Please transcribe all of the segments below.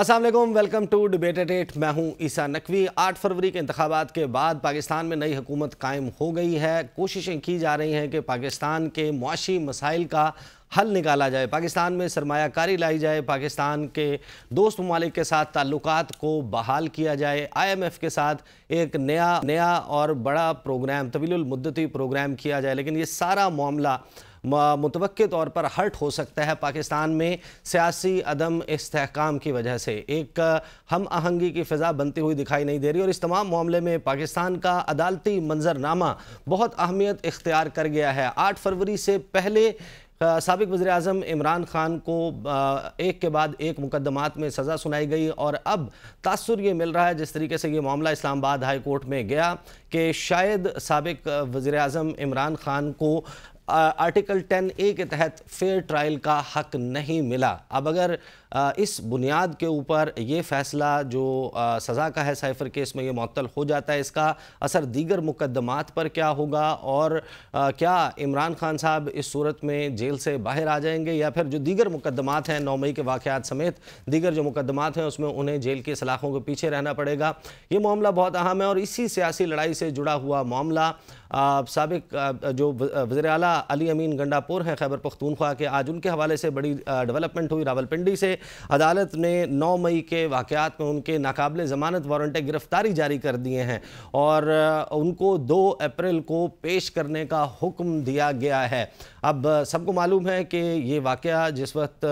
Aslam welcome to debate at मैं हूँ ईसा नकवी आठ फरवरी के इंतबात के बाद पाकिस्तान में नई हुकूमत कायम हो गई है कोशिशें की जा रही हैं कि पाकिस्तान के मुशी मसाइल का हल निकाला जाए पाकिस्तान में सरमाकारी लाई जाए पाकिस्तान के दोस्त ममालिक के साथ ताल्लुक को बहाल किया जाए आई एम एफ़ के साथ एक नया नया और बड़ा प्रोग्राम तवीलमदती प्रोग्राम किया जाए लेकिन ये सारा मामला मुतवक तौर पर हर्ट हो सकता है पाकिस्तान में सियासी अदम इसकाम की वजह से एक हम आहंगी की फ़िज़ा बनती हुई दिखाई नहीं दे रही और इस तमाम मामले में पाकिस्तान का अदालती मंजरनामा बहुत अहमियत इख्तियार कर गया है आठ फरवरी से पहले सबक वज़ी अजम इमरान ख़ान को एक के बाद एक मुकदमात में सज़ा सुनाई गई और अब तासर ये मिल रहा है जिस तरीके से ये मामला इस्लामाबाद हाई कोर्ट में गया कि शायद सबक वज़ी अजम इमरान ख़ान को आर्टिकल 10 ए के तहत फेयर ट्रायल का हक नहीं मिला अब अगर इस बुनियाद के ऊपर ये फ़ैसला जो सज़ा का है साइफर केस में ये मअतल हो जाता है इसका असर दीगर मुकदमात पर क्या होगा और क्या इमरान खान साहब इस सूरत में जेल से बाहर आ जाएंगे या फिर जो दीगर मुकदमात हैं नौ मई के वाक़ात समेत दीगर जो मुकदमात हैं उसमें उन्हें जेल के सलाखों के पीछे रहना पड़ेगा ये मामला बहुत अहम है और इसी सियासी लड़ाई से जुड़ा हुआ मामला सबक जो वजर अली अमीन गंडापुर हैं खैबर पख्तूनख्वा के आज उनके हवाले से बड़ी डेवलपमेंट हुई रावलपिंडी से अदालत ने 9 मई के वाक़ात में उनके नाकबले ज़मानत वारंट गिरफ़्तारी जारी कर दिए हैं और उनको 2 अप्रैल को पेश करने का हुक्म दिया गया है अब सबको मालूम है कि ये वाक़ जिस वक्त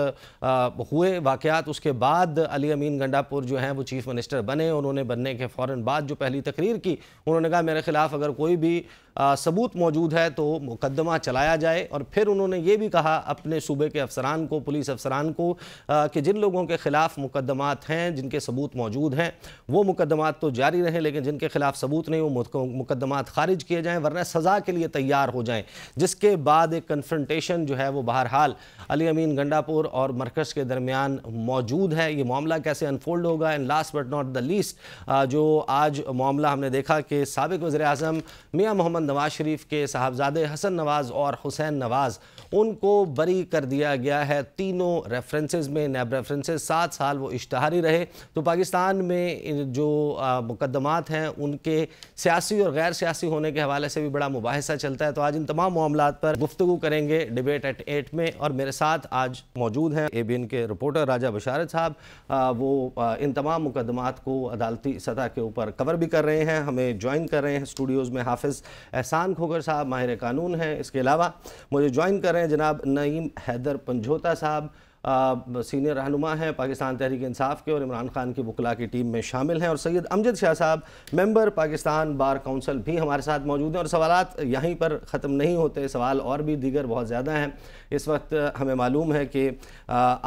हुए वाक़ात उसके बाद अली अमीन गंडापुर जो हैं वो चीफ़ मिनिस्टर बने उन्होंने बनने के फ़ौर बाद जो पहली तकरीर की उन्होंने कहा मेरे ख़िलाफ़ अगर कोई भी आ, सबूत मौजूद है तो मुकदमा चलाया जाए और फिर उन्होंने ये भी कहा अपने सूबे के अफसरान को पुलिस अफसरान को आ, कि जिन लोगों के ख़िलाफ़ मुकदमात हैं जिनके सबूत मौजूद हैं वो मुकदमात तो जारी रहें लेकिन जिनके ख़िलाफ़ सबूत नहीं वो मुकदमात खारिज किए जाएँ वरना सज़ा के लिए तैयार हो जाएँ जिसके बाद एक कन्फ्रंटेशन जो है वो बहरहाल अली अमीन गंडापुर और मरकज़ के दरमियान मौजूद है ये मामला कैसे अनफोल्ड होगा and last but not the least जो आज मामला हमने देखा कि सबक वजर अजम मियाँ मोहम्मद नवाज शरीफ के साहबजादे हसन नवाज़ और हुसैन नवाज़ उनको बरी कर दिया गया है तीनों रेफरेंसेस में नैब रेफरेंसेज सात साल वो इश्तहारी रहे तो पाकिस्तान में जो मुकदमात हैं उनके सियासी और गैर सियासी होने के हवाले से भी बड़ा मुबासा चलता है तो आज इन तमाम मामला पर गुफ्तु करेंगे डिबेट एट एट में और मेरे साथ आज मौजूद हैं ए के रिपोर्टर राजा बशारत साहब वो इन तमाम मुकदमात को अदालती सतह के ऊपर कवर भी कर रहे हैं हमें ज्वाइन कर रहे हैं स्टूडियोज़ में हाफिज़ एहसान खोगर साहब माहिर कानून हैं इसके अलावा मुझे ज्वाइन कर रहे हैं जनाब नईम हैदर पंजोता साहब सीनियर रहनुमा हैं पाकिस्तान तहरीक इंसाफ के और इमरान खान की वकला की टीम में शामिल हैं और सैयद अमजद शाह साहब मेंबर पाकिस्तान बार काउंसिल भी हमारे साथ मौजूद हैं और सवाल यहीं पर ख़त्म नहीं होते सवाल और भी दीगर बहुत ज़्यादा हैं इस वक्त हमें मालूम है कि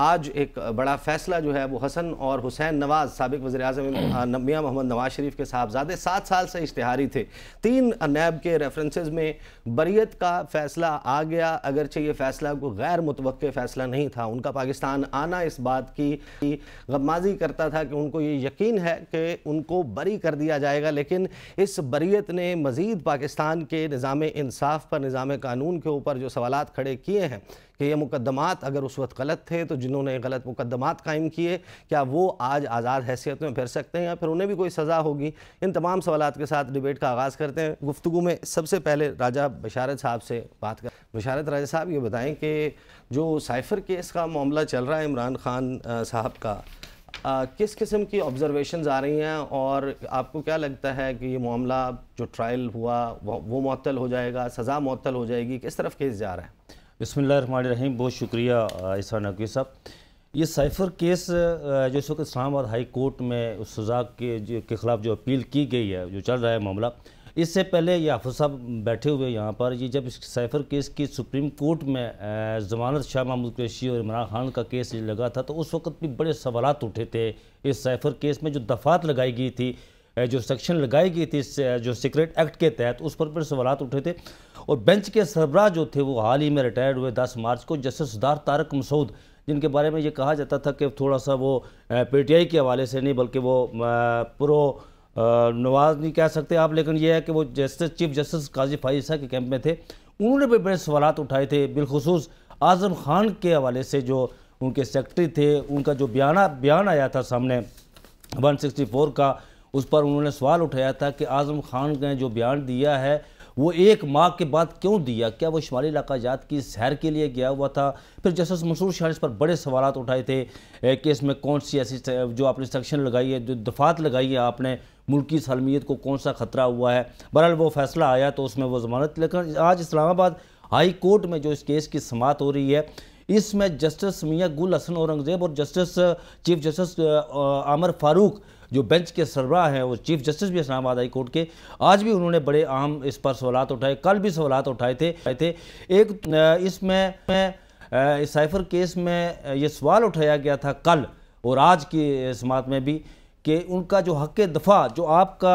आज एक बड़ा फ़ैसला जो है वो हसन और हुसैन नवाज़ सबक वजे अजम मियाँ मोहम्मद नवाज शरीफ के साहबजादे सात साल से इश्तहारी थे तीन नैब के रेफरेंसेज में बरीत का फ़ैसला आ गया अगरचे ये फ़ैसला कोई गैर मुतव फ़ैसला नहीं था उनका पाकिस्तान आना इस बात की गमाजी करता था कि उनको ये यकीन है कि उनको बरी कर दिया जाएगा लेकिन इस बरीत ने मज़ीद पाकिस्तान के निज़ाम इंसाफ पर निज़ाम कानून के ऊपर जो सवाल खड़े किए हैं कि ये मुकदमात अगर उस वक्त गलत थे तो जिन्होंने गलत मुकदमात कायम किए क्या वो आज आज़ाद हैसियत में फिर सकते हैं या फिर उन्हें भी कोई सज़ा होगी इन तमाम सवाल के साथ डिबेट का आगाज़ करते हैं गुफ्तु में सबसे पहले राजा बशारत साहब से बात कर बशारत राजा साहब ये बताएँ कि जो साइफर केस का मामला चल रहा है इमरान खान साहब का आ, किस किस्म की ऑब्जर्वेशन आ रही हैं और आपको क्या लगता है कि ये मामला जो ट्रायल हुआ वो, वो मअतल हो जाएगा सज़ा मअतल हो जाएगी किस तरफ केस जा रहा है बसमीम बहुत शुक्रिया इसरा नकवी साहब ये साइफर केस जो इस वक्त इस्लामाबाद हाई कोर्ट में उस सज़ा के के ख़िलाफ़ जो अपील की गई है जो चल रहा है मामला इससे पहले ये हाफिज साहब बैठे हुए यहाँ पर ये जब इस साइफर केस की सुप्रीम कोर्ट में जमानत शाह महमूद कैशी और इमरान खान का केस लगा था तो उस वक्त भी बड़े सवाल उठे थे इस साइफर केस में जो दफात लगाई गई थी जो सेक्शन लगाई गई थी जो सीक्रेट एक्ट के तहत उस पर फिर सवाल उठे थे और बेंच के सरबराह जो थे वो हाल ही में रिटायर्ड हुए दस मार्च को जस्टिस दार तारक मसूद जिनके बारे में ये कहा जाता था कि थोड़ा सा वो पीटीआई के हवाले से नहीं बल्कि वो प्रो नवाज नहीं कह सकते आप लेकिन ये है कि वो justice chief justice Qazi Faez Isa के कैंप में थे उन्होंने भी बड़े सवाल उठाए थे बिलखसूस आज़म खान के हवाले से जो उनके सेक्रेटरी थे उनका जो बयान बयान आया था सामने वन का उस पर उन्होंने सवाल उठाया था कि आज़म खान ने जो बयान दिया है वो एक माह के बाद क्यों दिया क्या वो शुमाली जात की सैर के लिए गया हुआ था फिर जस्टिस मंसूर शाह इस पर बड़े सवाल उठाए थे कि इसमें कौन सी ऐसी जो आपने सेक्शन लगाई है जो दफात लगाई है आपने मुल्क की सलमियत को कौन सा ख़तरा हुआ है बहरहाल वो फैसला आया तो उसमें वो जमानत लेकर आज इस्लामाबाद हाई कोर्ट में जो इस केस की समात हो रही है इसमें जस्टिस मियाँ गुल हसन औरंगज़ेब और जस्टिस चीफ जस्टिस आमर फारूक जो बेंच के सरबराह हैं वो चीफ जस्टिस भी इस्लामाबाद हाई कोर्ट के आज भी उन्होंने बड़े अहम इस पर सवाल उठाए कल भी सवाल उठाए थे थे एक इसमें इस साइफर केस में ये सवाल उठाया गया था कल और आज की समात में भी कि उनका जो हक दफ़ा जो आपका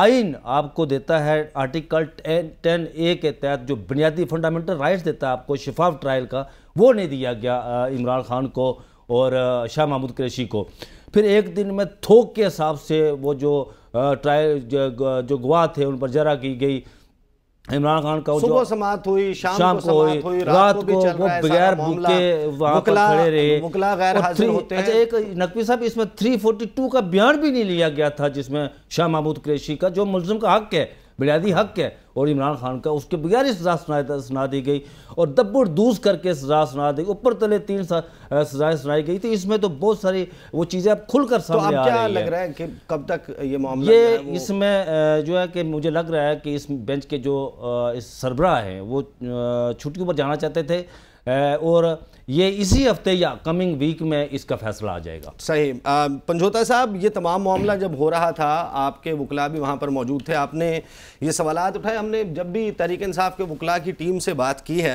आइन आपको देता है आर्टिकल टेन टेन ए के तहत जो बुनियादी फंडामेंटल राइट्स देता है आपको शिफाफ ट्रायल का वो नहीं दिया गया इमरान खान को और शाह महमूद क्रेशी को फिर एक दिन में थोक के हिसाब से वो जो ट्रायल जो गवाह थे उन पर जरा की गई इमरान खान का सुबह समाप्त हुई शाम, शाम को, हुई, हुई रात को वो बगैर भूखे वहाँ पर खड़े रहे गैर हाजिर होते अच्छा एक नकवी साहब इसमें 342 का बयान भी नहीं लिया गया था जिसमें शाह महमूद कुरैशी का जो मुलजम का हक है बुनियादी हक है और इमरान खान का उसके बगैर ही सजा सुना सुना दी गई और दबड़ दूस करके सजा सुना दी ऊपर तले तीन सजाएं सुनाई गई थी इसमें तो बहुत सारी वो चीज़ें अब खुलकर तो सामने तो आ क्या रही लग रहा है कि कब तक ये मामला ये इसमें जो है कि मुझे लग रहा है कि इस बेंच के जो सरबराह हैं वो छुट्टी पर जाना चाहते थे और ये इसी हफ्ते या कमिंग वीक में इसका फैसला आ जाएगा सही पंजोता साहब ये तमाम मामला जब हो रहा था आपके वकला भी वहाँ पर मौजूद थे आपने ये सवाल उठाए हमने जब भी तहरीक साहब के वकला की टीम से बात की है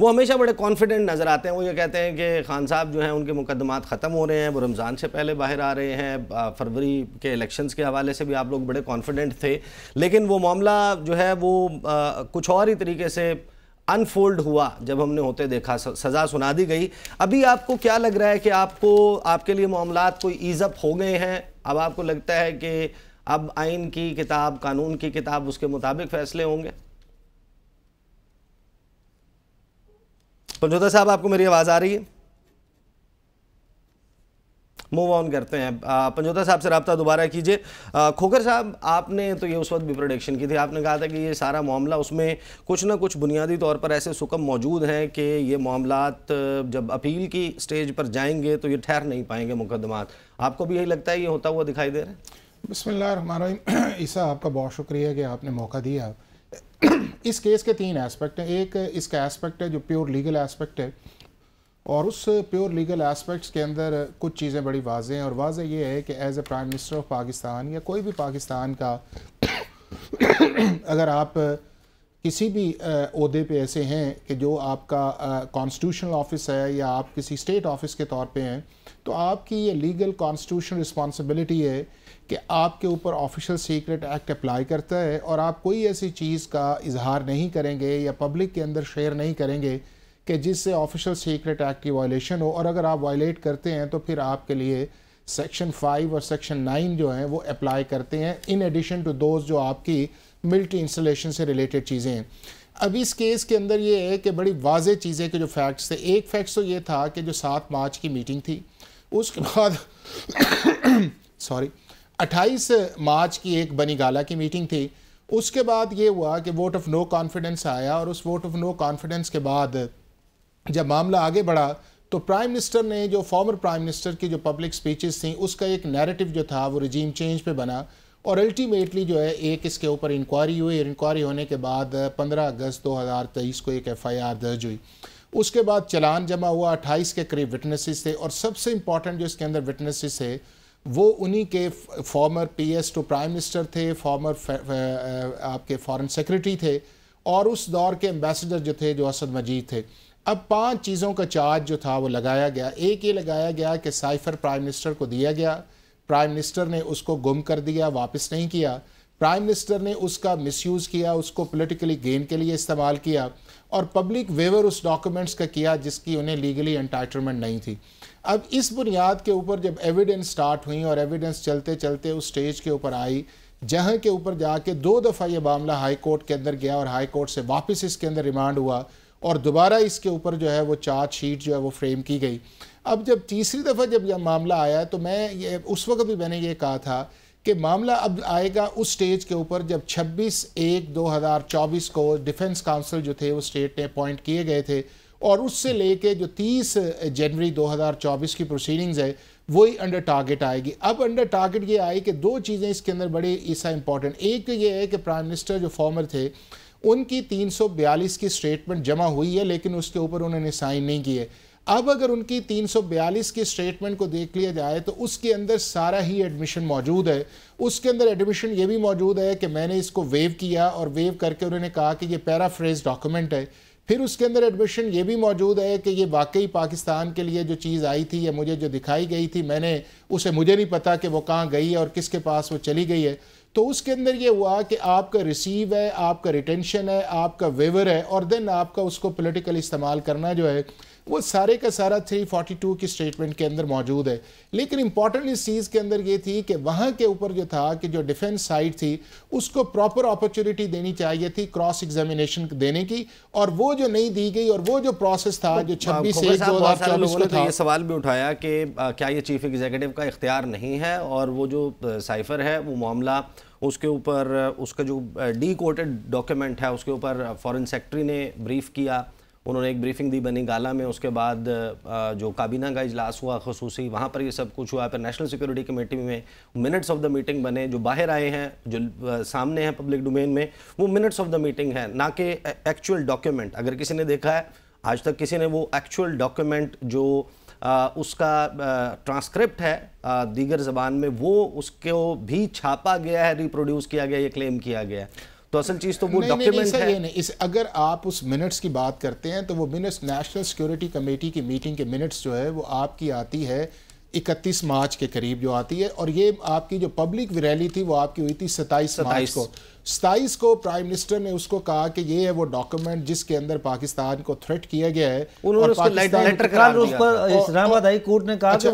वो हमेशा बड़े कॉन्फिडेंट नज़र आते हैं वो ये कहते हैं कि खान साहब जो हैं उनके मुकदमात ख़त्म हो रहे हैं वो रमज़ान से पहले बाहर आ रहे हैं फरवरी के इलेक्शंस के हवाले से भी आप लोग बड़े कॉन्फिडेंट थे लेकिन वो मामला जो है वो आ, कुछ और ही तरीके से अनफोल्ड हुआ जब हमने होते देखा सज़ा सुना दी गई अभी आपको क्या लग रहा है कि आपको आपके लिए मामला कोई ईज़अप हो गए हैं अब आपको लगता है कि अब आइन की किताब कानून की किताब उसके मुताबिक फैसले होंगे पंचोता साहब आपको मेरी आवाज़ आ रही है मूव ऑन करते हैं पंजोता साहब से रबता दोबारा कीजिए खोकर साहब आपने तो ये उस वक्त भी प्रोडिक्शन की थी आपने कहा था कि ये सारा मामला उसमें कुछ ना कुछ बुनियादी तौर पर ऐसे सुकम मौजूद हैं कि ये मामला जब अपील की स्टेज पर जाएंगे तो ये ठहर नहीं पाएंगे मुकदमात आपको भी यही लगता है ये होता हुआ दिखाई दे रहा है बसमिल्ल ईसा आपका बहुत शुक्रिया कि आपने मौका दिया इस केस के तीन एस्पेक्ट हैं एक इसका एस्पेक्ट है जो प्योर लीगल एस्पेक्ट है और उस प्योर लीगल एस्पेक्ट्स के अंदर कुछ चीज़ें बड़ी वाज हैं और वाज ये है कि as a prime minister of Pakistan या कोई भी पाकिस्तान का अगर आप किसी भी अहदे पे ऐसे हैं कि जो आपका कॉन्स्टिट्यूशनल ऑफिस है या आप किसी स्टेट ऑफिस के तौर पे हैं तो आपकी ये लीगल कॉन्स्टिट्यूशनल रिस्पॉन्सिबिलिटी है कि आपके ऊपर ऑफिशियल सीक्रेट एक्ट अप्लाई करता है और आप कोई ऐसी चीज़ का इजहार नहीं करेंगे या पब्लिक के अंदर शेयर नहीं करेंगे कि जिससे ऑफिशियल सीक्रेट एक्ट की वायलेशन हो और अगर आप वायलेट करते हैं तो फिर आपके लिए सेक्शन फाइव और सेक्शन नाइन जो हैं वो अप्लाई करते हैं इन एडिशन टू दोज जो आपकी मिल्ट्री इंस्टॉलेशन से रिलेटेड चीज़ें हैं अब इस केस के अंदर ये है कि बड़ी वाज चीज़ें के जो फैक्ट्स थे एक फैक्ट्स तो ये था कि जो सात मार्च की मीटिंग थी उसके बाद सॉरी अट्ठाईस मार्च की एक बनी गाला की मीटिंग थी उसके बाद ये हुआ कि वोट ऑफ नो कॉन्फिडेंस आया और उस वोट ऑफ नो कॉन्फिडेंस के बाद जब मामला आगे बढ़ा तो प्राइम मिनिस्टर ने जो फॉर्मर प्राइम मिनिस्टर की जो पब्लिक स्पीचेस थी उसका एक नैरेटिव जो था वो रिजीम चेंज पे बना और अल्टीमेटली जो है एक इसके ऊपर इंक्वायरी हुई इंक्वायरी होने के बाद 15 अगस्त 2023 को एक एफआईआर दर्ज हुई उसके बाद चलान जमा हुआ 28 के करीब विटनेसेस थे और सबसे इम्पॉर्टेंट जो इसके अंदर विटनेसेस थे वो उन्हीं के former P to prime minister थे फॉर्मर आपके फॉरन सेक्रेटरी थे और उस दौर के एम्बेसडर जो थे जो असद मजीद थे अब पांच चीज़ों का चार्ज जो था वो लगाया गया एक ये लगाया गया कि साइफर प्राइम मिनिस्टर को दिया गया प्राइम मिनिस्टर ने उसको गुम कर दिया वापस नहीं किया प्राइम मिनिस्टर ने उसका मिसयूज़ किया उसको पॉलिटिकली गेन के लिए इस्तेमाल किया और पब्लिक वेवर उस डॉक्यूमेंट्स का किया जिसकी उन्हें लीगली एंटाइटलमेंट नहीं थी अब इस बुनियाद के ऊपर जब एविडेंस स्टार्ट हुई और एविडेंस चलते चलते उस स्टेज के ऊपर आई जहाँ के ऊपर जाके दो दफ़ा ये मामला हाई कोर्ट के अंदर गया और हाई कोर्ट से वापस इसके अंदर रिमांड हुआ और दोबारा इसके ऊपर जो है वो चार्ज शीट जो है वो फ्रेम की गई अब जब तीसरी दफ़ा जब यह मामला आया तो मैं ये उस वक्त भी मैंने ये कहा था कि मामला अब आएगा उस स्टेज के ऊपर जब 26 एक 2024 को डिफेंस काउंसिल जो थे वो स्टेट ने अपॉइंट किए गए थे और उससे लेके जो 30 जनवरी 2024 की प्रोसीडिंग्स है वही अंडर टारगेट आएगी अब अंडर टारगेट ये आई कि दो चीज़ें इसके अंदर बड़ी ईसा इंपॉर्टेंट एक तो ये है कि प्राइम मिनिस्टर जो फॉर्मर थे उनकी 342 की स्टेटमेंट जमा हुई है लेकिन उसके ऊपर उन्होंने साइन नहीं किए अब अगर उनकी 342 की स्टेटमेंट को देख लिया जाए तो उसके अंदर सारा ही एडमिशन मौजूद है उसके अंदर एडमिशन ये भी मौजूद है कि मैंने इसको वेव किया और वेव करके उन्होंने कहा कि ये पैराफ्रेज डॉक्यूमेंट है फिर उसके अंदर एडमिशन ये भी मौजूद है कि ये वाकई पाकिस्तान के लिए जो चीज़ आई थी या मुझे जो दिखाई गई थी मैंने उसे मुझे नहीं पता कि वो कहाँ गई है और किसके पास वो चली गई है तो उसके अंदर ये हुआ कि आपका रिसीव है आपका रिटेंशन है आपका वेवर है और देन आपका उसको पोलिटिकल इस्तेमाल करना जो है वो सारे का सारा 342 की स्टेटमेंट के अंदर मौजूद है लेकिन इंपॉर्टेंट इस चीज़ के अंदर ये थी कि वहाँ के ऊपर जो था कि जो डिफेंस साइड थी उसको प्रॉपर अपॉर्चुनिटी देनी चाहिए थी क्रॉस एग्जामिनेशन देने की और वो जो नहीं दी गई और वो जो प्रोसेस था जो छब्बीस तो ये सवाल भी उठाया कि क्या ये चीफ एग्जीक्यूटिव का इख्तियार नहीं है और वो जो साइफर है वो मामला उसके ऊपर उसका जो डी कोटेड डॉक्यूमेंट है उसके ऊपर फॉरेन सेक्रेटरी ने ब्रीफ किया उन्होंने एक ब्रीफिंग दी बनी गाला में उसके बाद जो काबीना का इजलास हुआ खसूसी वहाँ पर ये सब कुछ हुआ फिर नेशनल सिक्योरिटी कमेटी में मिनट्स ऑफ द मीटिंग बने जो बाहर आए हैं जो सामने हैं पब्लिक डोमेन में वो मिनट्स ऑफ द मीटिंग है ना कि एक्चुअल डॉक्यूमेंट अगर किसी ने देखा है आज तक किसी ने वो एक्चुअल डॉक्यूमेंट जो आ, उसका ट्रांसक्रिप्ट है आ, दीगर जबान में वो उसको भी छापा गया है रिप्रोड्यूस किया गया ये क्लेम किया गया है तो असल चीज़ तो वो डॉक्यूमेंट है नहीं इस अगर आप उस मिनट्स की बात करते हैं तो वो मिनट्स नेशनल सिक्योरिटी कमेटी की मीटिंग के मिनट्स जो है वो आपकी आती है 31 मार्च के करीब जो आती है और ये आपकी जो पब्लिक रैली थी वो आपकी हुई थी सताईस मार्च को सताईस को प्राइम मिनिस्टर ने उसको कहा कि ये है वो डॉक्यूमेंट जिसके अंदर पाकिस्तान को थ्रेट किया गया है इस्लामाबाद हाई कोर्ट ने कहा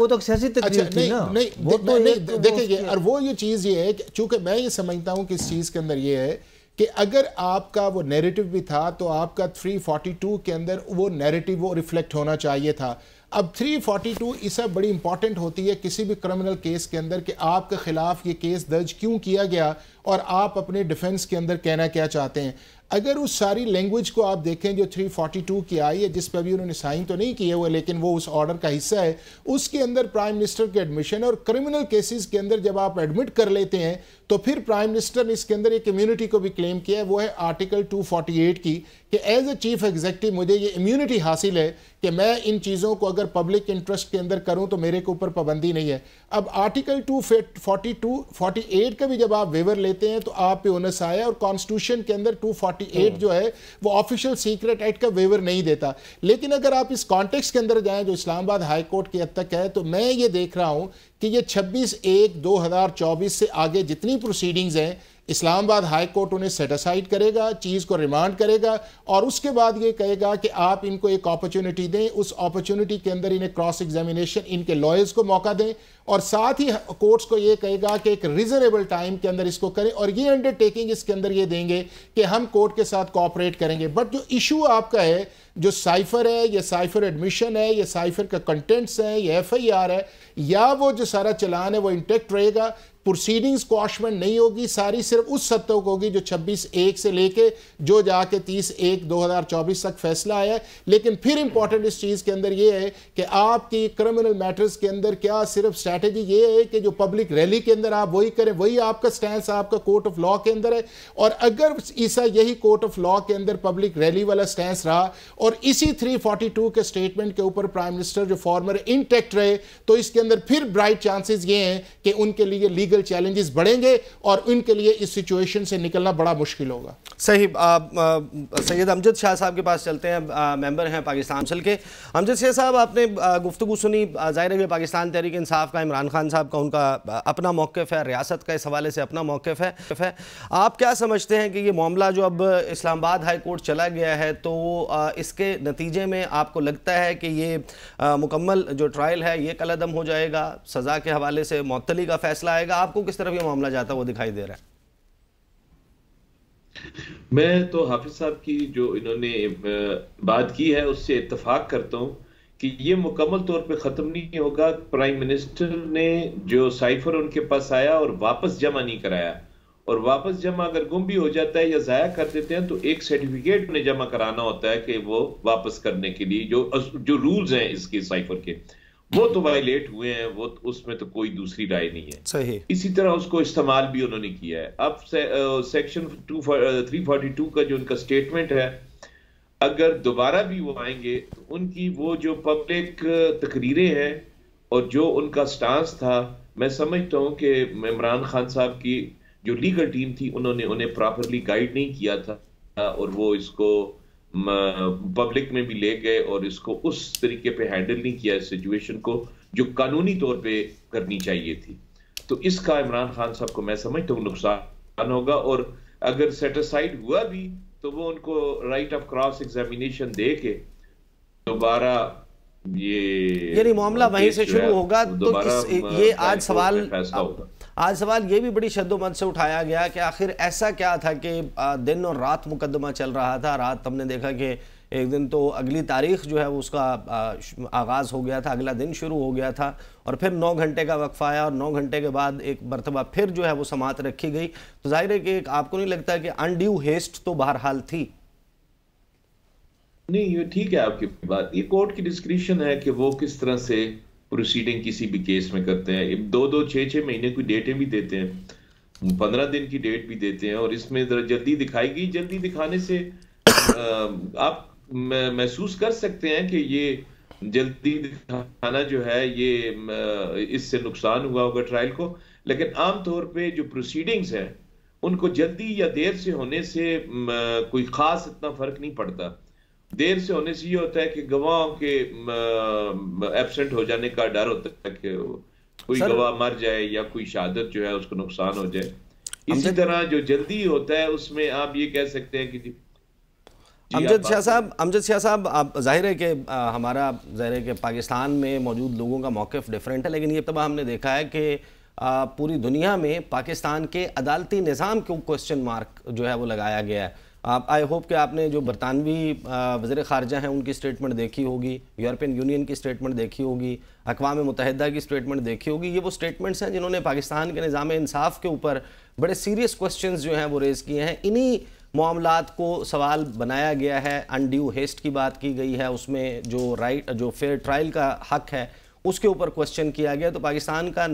और वो ये चीज़ ये है चूंकि मैं ये समझता हूँ कि इस चीज़ के अंदर ये है कि अगर आपका वो नैरेटिव भी था तो आपका 342 के अंदर वो नैरेटिव वो रिफ्लेक्ट होना चाहिए था अब 342 इसे बड़ी इंपॉर्टेंट होती है किसी भी क्रिमिनल केस के अंदर कि आपके ख़िलाफ़ ये केस दर्ज क्यों किया गया और आप अपने डिफेंस के अंदर कहना क्या चाहते हैं अगर उस सारी लैंग्वेज को आप देखें जो 342 की आई है जिस पर भी उन्होंने साइन तो नहीं किए हुए लेकिन वो उस ऑर्डर का हिस्सा है उसके अंदर प्राइम मिनिस्टर के एडमिशन और क्रिमिनल केसेस के अंदर जब आप एडमिट कर लेते हैं तो फिर प्राइम मिनिस्टर ने इसके अंदर एक इम्यूनिटी को भी क्लेम किया है वो है आर्टिकल 248 की कि एज ए चीफ एग्जीक्यूटिव मुझे ये इम्यूनिटी हासिल है कि मैं इन चीज़ों को अगर पब्लिक इंटरेस्ट के अंदर करूं तो मेरे के ऊपर पाबंदी नहीं है अब article two forty two forty eight का भी जब आप वेवर लेते हैं तो आप पे ओनस आया और कॉन्स्टिट्यूशन के अंदर टू फोर्टी एट जो है वो ऑफिशियल सीक्रेट एक्ट का वेवर नहीं देता लेकिन अगर आप इस कॉन्टेक्स्ट के अंदर जाएँ जो इस्लामाबाद हाईकोर्ट के हद तक है तो मैं ये देख रहा हूँ कि ये छब्बीस एक दो हज़ार चौबीस से आगे जितनी प्रोसीडिंग्स हैं इस्लामाबाद हाई कोर्ट उन्हें सेटिसाइड करेगा चीज़ को रिमांड करेगा और उसके बाद ये कहेगा कि आप इनको एक अपॉर्चुनिटी दें उस अपॉर्चुनिटी के अंदर इन्हें क्रॉस एग्जामिनेशन इनके लॉयर्स को मौका दें और साथ ही कोर्ट्स को ये कहेगा कि एक रिजनेबल टाइम के अंदर इसको करें और ये अंडरटेकिंग इसके अंदर ये देंगे कि हम कोर्ट के साथ कॉपरेट करेंगे बट जो इशू आपका है जो साइफर है या साइफर एडमिशन है या साइफर का कंटेंट्स है या एफ आई आर है या वो जो सारा चलान है वो इंटेक्ट रहेगा प्रोसीडिंग्स कॉशमेंट नहीं होगी सारी सिर्फ उस हद को होगी जो 26 एक से लेके जो जाके 30 एक 2024 तक फैसला आया है लेकिन फिर इंपॉर्टेंट इस चीज़ के अंदर ये है कि आपकी क्रिमिनल मैटर्स के अंदर क्या सिर्फ स्ट्रैटेजी ये है कि जो पब्लिक रैली के अंदर आप वही करें वही आपका स्टैंड आपका कोर्ट ऑफ लॉ के अंदर है और अगर ईसा यही कोर्ट ऑफ लॉ के अंदर पब्लिक रैली वाला स्टैंड रहा और इसी थ्री के स्टेटमेंट के ऊपर प्राइम मिनिस्टर जो फॉर्मर इंटेक्ट रहे तो इसके अंदर फिर ब्राइट चांसेस ये हैं कि उनके लिए लीग लीगल चैलेंजेस बढ़ेंगे और इनके लिए इस सिचुएशन से निकलना बड़ा मुश्किल होगा सही सैयद अमजद शाह साहब के पास चलते हैं मेंबर हैं पाकिस्तान सल के अमजद शाह साहब आपने गुफ्तु सुनी ज़ाहिर है पाकिस्तान तहरीक इंसाफ का इमरान खान साहब का उनका अपना मौक़ है रियासत का इस हवाले से अपना मौक़ है आप क्या समझते हैं कि ये मामला जो अब इस्लामाबाद हाई कोर्ट चला गया है तो इसके नतीजे में आपको लगता है कि ये मुकम्मल जो ट्रायल है ये कलदम हो जाएगा सज़ा के हवाले से मअतली का फ़ैसला आएगा आपको किस तरफ ये मामला जाता वो दिखाई दे रहा है मैं तो हाफिज साहब की जो इन्होंने बात की है उससे इतफाक करता हूँ कि ये मुकम्मल तौर पे ख़त्म नहीं होगा प्राइम मिनिस्टर ने जो साइफर उनके पास आया और वापस जमा नहीं कराया और वापस जमा अगर गुम भी हो जाता है या ज़ाया कर देते हैं तो एक सर्टिफिकेट उन्हें जमा कराना होता है कि वो वापस करने के लिए जो जो रूल्स हैं इसके साइफर के वो तो वायलेट हुए हैं वो तो उसमें तो कोई दूसरी राय नहीं है सही इसी तरह उसको इस्तेमाल भी उन्होंने किया है अब section two three forty two का जो उनका स्टेटमेंट है अगर दोबारा भी वो आएंगे तो उनकी वो जो पब्लिक तकरीरें हैं और जो उनका स्टांस था मैं समझता हूँ कि इमरान खान साहब की जो लीगल टीम थी उन्होंने उन्हें प्रॉपरली गाइड नहीं किया था और वो इसको पब्लिक में भी ले गए और इसको उस तरीके पे हैंडल नहीं किया इस सिचुएशन को जो कानूनी तौर पे करनी चाहिए थी तो इसका इमरान खान साहब को मैं समझता हूँ नुकसान होगा और अगर सेटिसाइड हुआ भी तो वो उनको राइट ऑफ क्रॉस एग्जामिनेशन दे के दोबारा ये यानी मामला वहीं से शुरू होगा तो इस, ये आज सवाल आज सवाल ये भी बड़ी शद्दोमंद से उठाया गया कि आखिर ऐसा क्या था कि दिन और रात मुकदमा चल रहा था रात हमने देखा कि एक दिन तो अगली तारीख जो है उसका आगाज़ हो गया था अगला दिन शुरू हो गया था और फिर नौ घंटे का वक्फ़ा आया और नौ घंटे के बाद एक मरतबा फिर जो है वो समात रखी गई तो जाहिर है कि आपको नहीं लगता कि अनड्यू हेस्ट तो बहरहाल थी नहीं ये ठीक है आपकी बात ये कोर्ट की डिस्क्रिप्शन है कि वो किस तरह से प्रोसीडिंग किसी भी केस में करते हैं दो दो छः छः महीने की डेटें भी देते हैं पंद्रह दिन की डेट भी देते हैं और इसमें जरा जल्दी दिखाएगी जल्दी दिखाने से आप महसूस कर सकते हैं कि ये जल्दी दिखाना जो है ये इससे नुकसान हुआ होगा ट्रायल को लेकिन आमतौर पे जो प्रोसीडिंग्स हैं उनको जल्दी या देर से होने से कोई खास इतना फर्क नहीं पड़ता देर से होने से ये होता है कि गवाहों के एबसेंट हो जाने का डर होता है कि कोई गवाह मर जाए या कोई शहादत जो है उसको नुकसान हो जाए इसी तरह जो जल्दी होता है उसमें आप ये कह सकते हैं कि जी अमजद शाह साहब अमजद शाह साहब आप जाहिर है कि हमारा जाहिर है कि पाकिस्तान में मौजूद लोगों का मौक़ डिफरेंट है लेकिन ये तबाह हमने देखा है कि आ, पूरी दुनिया में पाकिस्तान के अदालती निज़ाम को क्वेश्चन मार्क जो है वो लगाया गया है आप आई होप कि आपने जो बरतानवी वज़र ख़ारजा हैं उनकी स्टेटमेंट देखी होगी यूरोपियन यूनियन की स्टेटमेंट देखी होगी अकवा मुतहदा की स्टेटमेंट देखी होगी ये वो स्टेटमेंट्स हैं जिन्होंने पाकिस्तान के निज़ाम इंसाफ के ऊपर बड़े सीरियस क्वेश्चन जो हैं वो रेज़ किए हैं इन्हीं मामला को सवाल बनाया गया है अनड्यू हेस्ट की बात की गई है उसमें जो राइट जो फेयर ट्रायल का हक है उसके ऊपर क्वेश्चन किया गया तो पाकिस्तान का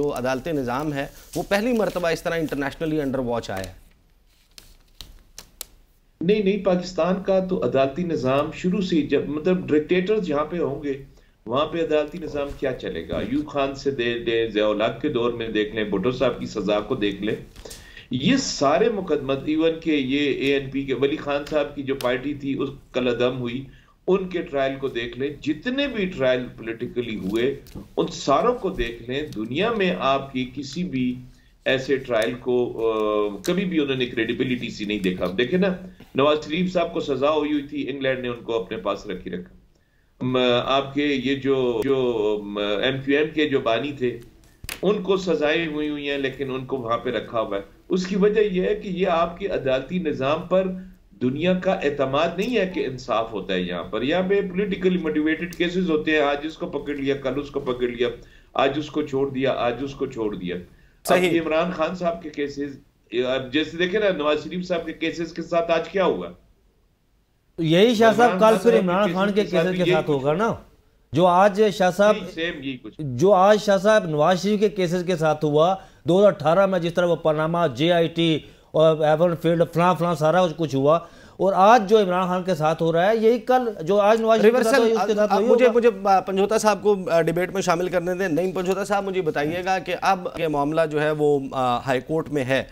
जो अदालत निज़ाम है वो पहली मरतबा इस तरह इंटरनेशनली अंडर वॉच आया है नहीं नहीं पाकिस्तान का तो अदालती निज़ाम शुरू से जब मतलब डिक्टेटर्स जहाँ पे होंगे वहाँ पे अदालती निज़ाम क्या चलेगा अच्छा। यू खान से दे दे जयालाक के दौर में देख लें भुटो साहब की सज़ा को देख लें ये सारे मुकदमत इवन के ये ए एन पी के वली खान साहब की जो पार्टी थी उस कलदम हुई उनके ट्रायल को देख लें जितने भी ट्रायल पोलिटिकली हुए उन सारों को देख लें दुनिया में आपकी किसी भी ऐसे ट्रायल को आ, कभी भी उन्होंने क्रेडिबिलिटी सी नहीं देखा देखे ना नवाज शरीफ साहब को सजा हुई हुई थी इंग्लैंड ने उनको अपने पास रखी रखा आपके ये जो जो एम क्यू एम के जो बानी थे उनको सजाएं हुई हुई हैं लेकिन उनको वहां पे रखा हुआ है उसकी वजह यह है कि ये आपके अदालती निज़ाम पर दुनिया का एतमाद नहीं है कि इंसाफ होता है यहाँ पर यहाँ पे पोलिटिकली मोटिवेटेड केसेस होते हैं आज इसको पकड़ लिया कल उसको पकड़ लिया आज उसको छोड़ दिया आज उसको छोड़ दिया सही इमरान खान साहब के केसेस जैसे देखे ना नवाज शरीफ साहब के केसेस के साथ आज क्या हुआ यही शाह साहब कल फिर इमरान खान के केसेस के साथ होगा ना जो आज शाह साहब जो आज शाह साहब नवाज शरीफ के केसेस के साथ हुआ 2018 में जिस तरह वो पनामा जे आई टी और एवन फील्ड फला फला सारा कुछ हुआ और आज जो इमरान खान के साथ हो रहा है यही कल जो आज नवाज रिवर्सल मुझे मुझे पंजोता साहब को डिबेट में शामिल करने दें नहीं पंजोता साहब मुझे बताइएगा कि अब ये मामला जो है वो हाईकोर्ट में है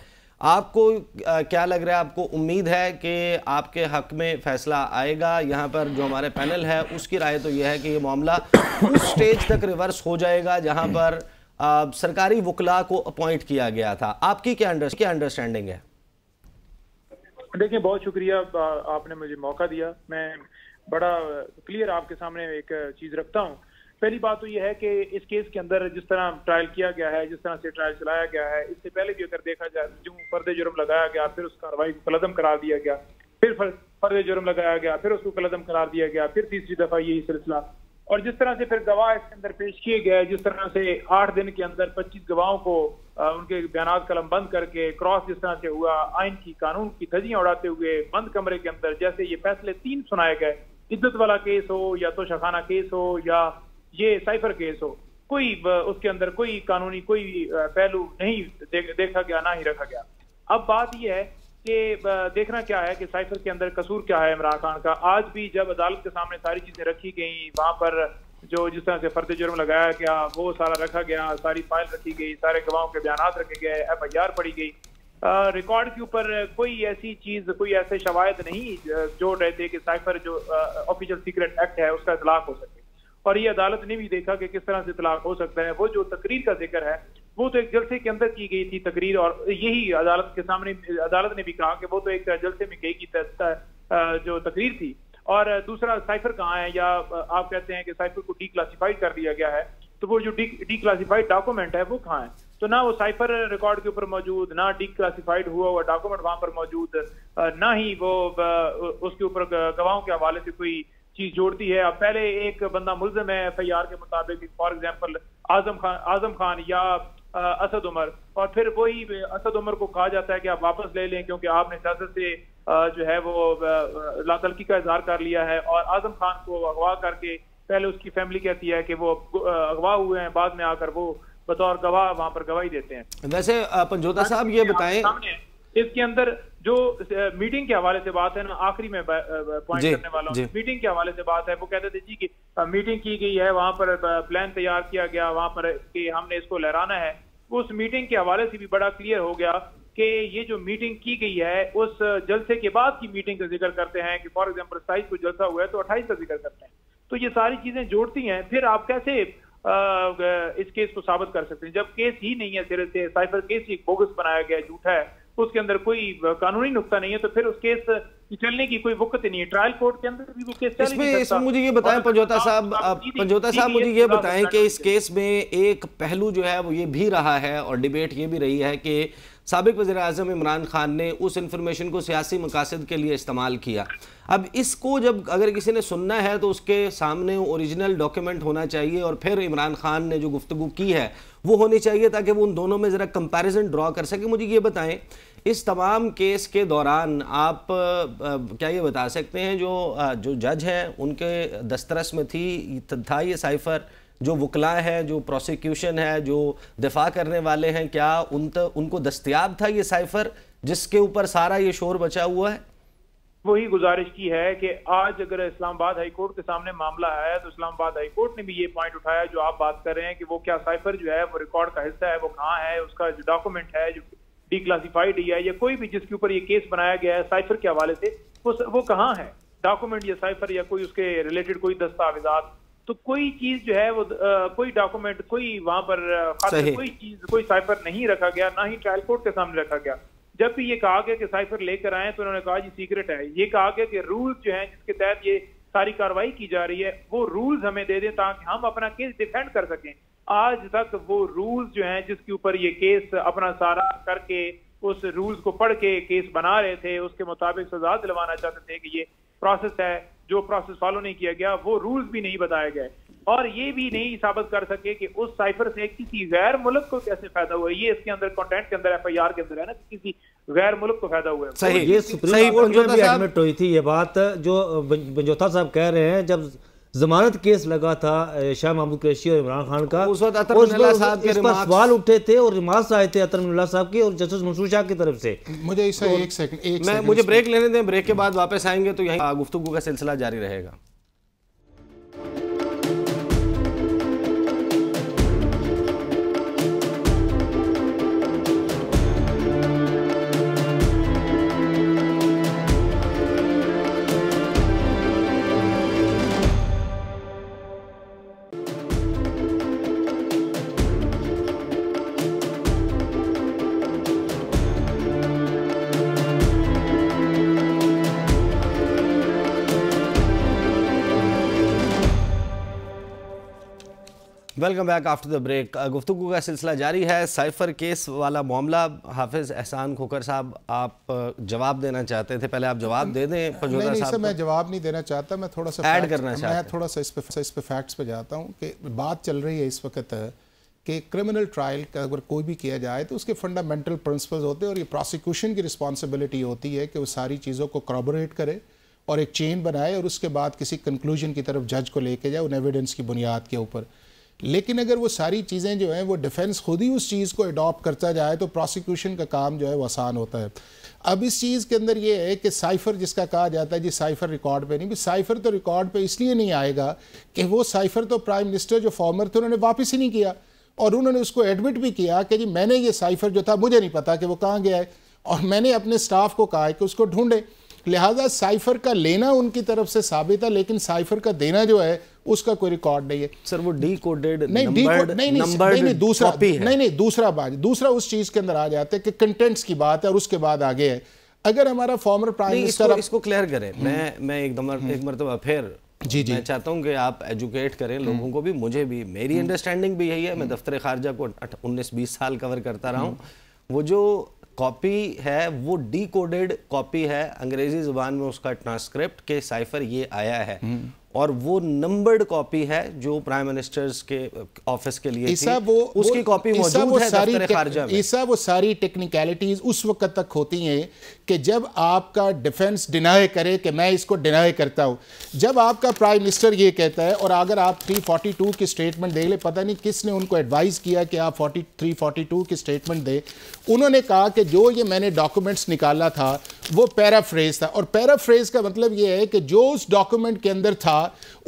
आपको क्या लग रहा है आपको उम्मीद है कि आपके हक में फैसला आएगा यहाँ पर जो हमारे पैनल है उसकी राय तो यह है कि ये मामला उस स्टेज तक रिवर्स हो जाएगा जहाँ पर आ, सरकारी वकला को अपॉइंट किया गया था आपकी क्या अंडर, क्या अंडरस्टैंडिंग है देखिए बहुत शुक्रिया आपने मुझे मौका दिया मैं बड़ा क्लियर आपके सामने एक चीज रखता हूँ पहली बात तो यह है कि इस केस के अंदर जिस तरह ट्रायल किया गया है जिस तरह से ट्रायल चलाया गया है इससे पहले भी अगर देखा जाए जो फर्द जुर्म लगाया गया फिर उस कार्रवाई को कलदम करार दिया गया फिर फर्द जुर्म लगाया गया फिर उसको कलदम करार दिया गया फिर तीसरी दफा यही सिलसिला और जिस तरह से फिर गवाह इसके अंदर पेश किए गए जिस तरह से आठ दिन के अंदर पच्चीस गवाहों को आ, उनके बयान कलम बंद करके क्रॉस जिस तरह से हुआ आइन की कानून की धजियां उड़ाते हुए बंद कमरे के अंदर जैसे ये फैसले तीन सुनाए गए इज्जत वाला केस हो या तो शखाना केस हो या ये साइफर केस हो कोई उसके अंदर कोई कानूनी कोई पहलू नहीं दे, देखा गया ना ही रखा गया अब बात यह है कि देखना क्या है कि साइफर के अंदर कसूर क्या है इमरान खान का आज भी जब अदालत के सामने सारी चीजें रखी गई वहां पर जो जिस तरह से फर्द जुर्म लगाया गया वो सारा रखा गया सारी फाइल रखी गई सारे गवाहों के बयान रखे गए एफ आई आर पड़ी गई रिकॉर्ड के ऊपर कोई ऐसी चीज कोई ऐसे शवायद नहीं जोड़ रहे थे कि साइफर जो ऑफिशियल सीक्रेट एक्ट है उसका इतलाक हो सके और ये अदालत ने भी देखा कि किस तरह से तलाक हो सकता है वो जो तकरीर का जिक्र है वो तो एक जलसे के अंदर की गई थी तकरीर और यही अदालत के सामने अदालत ने भी कहा कि वो तो एक जलसे में गई की जो तकरीर थी और दूसरा साइफर कहाँ है या आप कहते हैं कि साइफर को डी क्लासीफाइड कर दिया गया है तो वो जो डी क्लासीफाइड डॉक्यूमेंट है वो कहाँ है तो ना वो साइफर रिकॉर्ड के ऊपर मौजूद ना डी क्लासीफाइड हुआ हुआ डॉक्यूमेंट वहां पर मौजूद ना ही वो उसके ऊपर गवाहों के हवाले से कोई चीज जोड़ती है अब पहले एक बंदा मुलजम है एफ आई आर के मुताबिक फॉर एग्जाम्पल आजम खान आजम खान या असद उमर और फिर वही असद उमर को कहा जाता है कि आप वापस ले लें क्योंकि आपने सियासत से जो है वो लातलकी का इजहार कर लिया है और आजम खान को अगवा करके पहले उसकी फैमिली कहती है कि वो अगवा हुए हैं बाद में आकर वो बतौर गवाह वहां पर गवाही देते हैं वैसे पंजोता हाँ साहब ये बताएं इसके अंदर जो मीटिंग के हवाले से बात है ना आखिरी में पॉइंट करने वाला हूँ मीटिंग के हवाले से बात है वो कहते थे जी कि मीटिंग की गई है वहां पर प्लान तैयार किया गया वहां पर कि हमने इसको लहराना है उस मीटिंग के हवाले से भी बड़ा क्लियर हो गया कि ये जो मीटिंग की गई है उस जलसे के बाद की मीटिंग का जिक्र करते हैं कि फॉर एग्जाम्पल सताईस को जलसा हुआ है तो अट्ठाईस का जिक्र करते हैं तो ये सारी चीजें जोड़ती हैं फिर आप कैसे इस केस को साबित कर सकते हैं जब केस ही नहीं है सिरे से साइफर केस ही बोगस बनाया गया झूठा है उसके अंदर कोई कानूनी नुकता नहीं है तो फिर उस केस चलने की कोई वक्त नहीं है ट्रायल कोर्ट के अंदर भी वो केस चल इसमें इसमें मुझे ये बताएं पंजोता साहब पंजोता साहब मुझे ये बताएं कि इस केस में एक पहलू जो है वो ये भी रहा है और डिबेट ये भी रही है कि सबक वजी अजम इमरान खान ने उस इन्फॉर्मेशन को सियासी मकासद के लिए इस्तेमाल किया अब इसको जब अगर किसी ने सुनना है तो उसके सामने ओरिजिनल डॉक्यूमेंट होना चाहिए और फिर इमरान खान ने जो गुफ्तु की है वो होनी चाहिए ताकि वो उन दोनों में ज़रा कंपैरिजन ड्रॉ कर सके मुझे ये बताएं इस तमाम केस के दौरान आप क्या ये बता सकते हैं जो जो जज हैं उनके दस्तरस में थी था ये साइफर जो वकला हैं जो प्रोसिक्यूशन है जो दिफा करने वाले हैं क्या उन त, उनको दस्तियाब था ये साइफर जिसके ऊपर सारा ये शोर बचा हुआ है वही गुजारिश की है कि आज अगर इस्लामाबाद हाईकोर्ट के सामने मामला आया तो इस्लामाबाद हाईकोर्ट ने भी ये पॉइंट उठाया जो आप बात कर रहे हैं कि वो क्या साइफर जो है वो रिकॉर्ड का हिस्सा है वो कहाँ है उसका जो डॉक्यूमेंट है जो डिक्लासीफाइड है या कोई भी जिसके ऊपर ये केस बनाया गया है साइफर के हवाले से वो वो कहाँ है डॉक्यूमेंट या साइफर या कोई उसके रिलेटेड कोई दस्तावेजात तो कोई चीज जो है वो आ, कोई डॉक्यूमेंट कोई वहां पर कोई चीज कोई साइफर नहीं रखा गया ना ही ट्रायल कोर्ट के सामने रखा गया जब भी ये कहा गया कि साइफर लेकर आए तो उन्होंने कहा जी सीक्रेट है ये कहा गया कि रूल जो है जिसके तहत ये सारी कार्रवाई की जा रही है वो रूल्स हमें दे दें ताकि हम अपना केस डिफेंड कर सकें आज तक वो रूल्स जो हैं जिसके ऊपर ये केस अपना सारा करके उस रूल्स को पढ़ के केस बना रहे थे उसके मुताबिक सजा दिलवाना चाहते थे कि ये प्रोसेस है जो प्रोसेस फॉलो नहीं किया गया वो रूल्स भी नहीं बताए गए और ये भी नहीं साबित कर सके कि उस साइफर से किसी गैर मुल्क को कैसे फायदा हुआ ये इसके अंदर कंटेंट के अंदर एफआईआर के अंदर है ना किसी गैर मुल्क को फायदा हुआ सही ये सही, कोर्ट भी एडमिट हुई थी ये बात जो बंजोथा साहब कह रहे हैं जब जमानत केस लगा था शाह महमूद कैशी और इमरान खान का उस वक्त और इस पर सवाल उठे थे और रिमार्क्स आए थे अतर साहब के और जस्टिस मंसूर शाह की तरफ से मुझे तो, एक सेकंड मैं मुझे ब्रेक लेने दें ब्रेक के बाद वापस आएंगे तो यहाँ गुफ्तु का सिलसिला जारी रहेगा welcome back after the break गुफ्तु का सिलसिला जारी है साइफर केस वाला मामला हाफिज एहसान खोकर साहब आप uh, जवाब देना चाहते थे पहले आप जवाब दे दें नहीं, नहीं, मैं जवाब नहीं देना चाहता मैं थोड़ा सा ऐड करना चाहता मैं थोड़ा सा इस पे इस पे फैक्ट्स पे जाता हूँ कि बात चल रही है इस वक्त uh, कि क्रिमिनल ट्रायल का अगर कोई भी किया जाए तो उसके फंडामेंटल प्रिंसिपल्स होते हैं और ये प्रोसिक्यूशन की रिस्पॉन्सिबिलिटी होती है कि वो सारी चीज़ों को क्रॉबोरेट करे और एक चेन बनाए और उसके बाद किसी कंक्लूजन की तरफ जज को लेके जाए उन एविडेंस की बुनियाद के ऊपर लेकिन अगर वो सारी चीज़ें जो हैं वो डिफेंस खुद ही उस चीज़ को अडॉप्ट करता जाए तो प्रोसिक्यूशन का काम जो है वो आसान होता है अब इस चीज़ के अंदर ये है कि साइफ़र जिसका कहा जाता है जी साइफ़र रिकॉर्ड पे नहीं भी साइफ़र तो रिकॉर्ड पे इसलिए नहीं आएगा कि वो साइफ़र तो प्राइम मिनिस्टर जो फॉर्मर थे उन्होंने वापस ही नहीं किया और उन्होंने उसको एडमिट भी किया कि जी मैंने ये साइफ़र जो था मुझे नहीं पता कि वो कहाँ गया है और मैंने अपने स्टाफ को कहा है कि उसको ढूंढे लिहाजा साइफ़र का लेना उनकी तरफ से साबित है लेकिन साइफ़र का देना जो है उसका कोई रिकॉर्ड नहीं है सर वो डी कोडेड नहीं डी कोड नहीं नहीं नहीं दूसरा नहीं नहीं दूसरा बात दूसरा उस चीज के अंदर आ जाते हैं कि कंटेंट्स की बात है और उसके बाद आगे है अगर हमारा फॉर्मर प्राइम मिनिस्टर इसको, क्लियर करें हम्म। मैं मैं एक दमर, हम्म। एक मरतबा फिर जी जी मैं चाहता हूं कि आप एजुकेट करें हम्म। लोगों को भी मुझे भी मेरी अंडरस्टैंडिंग भी यही है मैं दफ्तर खारजा को 19-20 साल कवर करता रहा हूं वो जो कॉपी है वो डी कोडेड कॉपी है अंग्रेजी जुबान में उसका ट्रांसक्रिप्ट के साइफर ये आया है और वो नंबर्ड कॉपी है जो प्राइम मिनिस्टर्स के ऑफिस uh, के लिए थी वो उसकी कॉपी मौजूद है सारी खारजा ईसा वो सारी टेक्निकलिटीज उस वक्त तक होती हैं कि जब आपका डिफेंस डिनाई करे कि मैं इसको डिनाई करता हूँ जब आपका प्राइम मिनिस्टर ये कहता है और अगर आप 342 की स्टेटमेंट देख ले पता नहीं किसने उनको एडवाइस किया कि आप 40 342 की स्टेटमेंट दे उन्होंने कहा कि जो ये मैंने डॉक्यूमेंट्स निकाला था वो पैराफ्रेज था और पैराफ्रेज का मतलब ये है कि जो उस डॉक्यूमेंट के अंदर था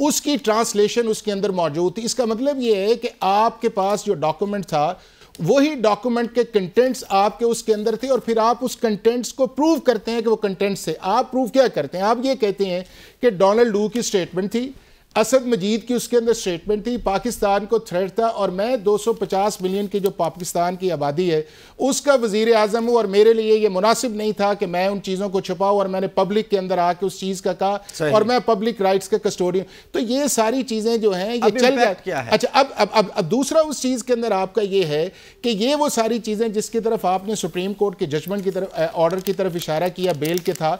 उसकी ट्रांसलेशन उसके अंदर मौजूद थी इसका मतलब ये है कि आपके पास जो डॉक्यूमेंट था वही डॉक्यूमेंट के कंटेंट्स आपके उसके अंदर थे और फिर आप उस कंटेंट्स को प्रूव करते हैं कि वो कंटेंट्स थे आप प्रूव क्या करते हैं आप ये कहते हैं कि डोनाल्ड डू की स्टेटमेंट थी असद मजीद की उसके अंदर स्टेटमेंट थी पाकिस्तान को थ्रेट था और मैं 250 मिलियन की जो पाकिस्तान की आबादी है उसका वजीर अजम हूँ और मेरे लिए ये मुनासिब नहीं था कि मैं उन चीज़ों को छुपाऊँ और मैंने पब्लिक के अंदर आके उस चीज़ का कहा और मैं पब्लिक राइट्स का कस्टोडियन तो ये सारी चीज़ें जो हैं ये चल गया है? अच्छा अब अब, अब अब दूसरा उस चीज़ के अंदर आपका ये है कि ये वो सारी चीज़ें जिसकी तरफ आपने सुप्रीम कोर्ट के जजमेंट की तरफ ऑर्डर की तरफ इशारा किया बेल के था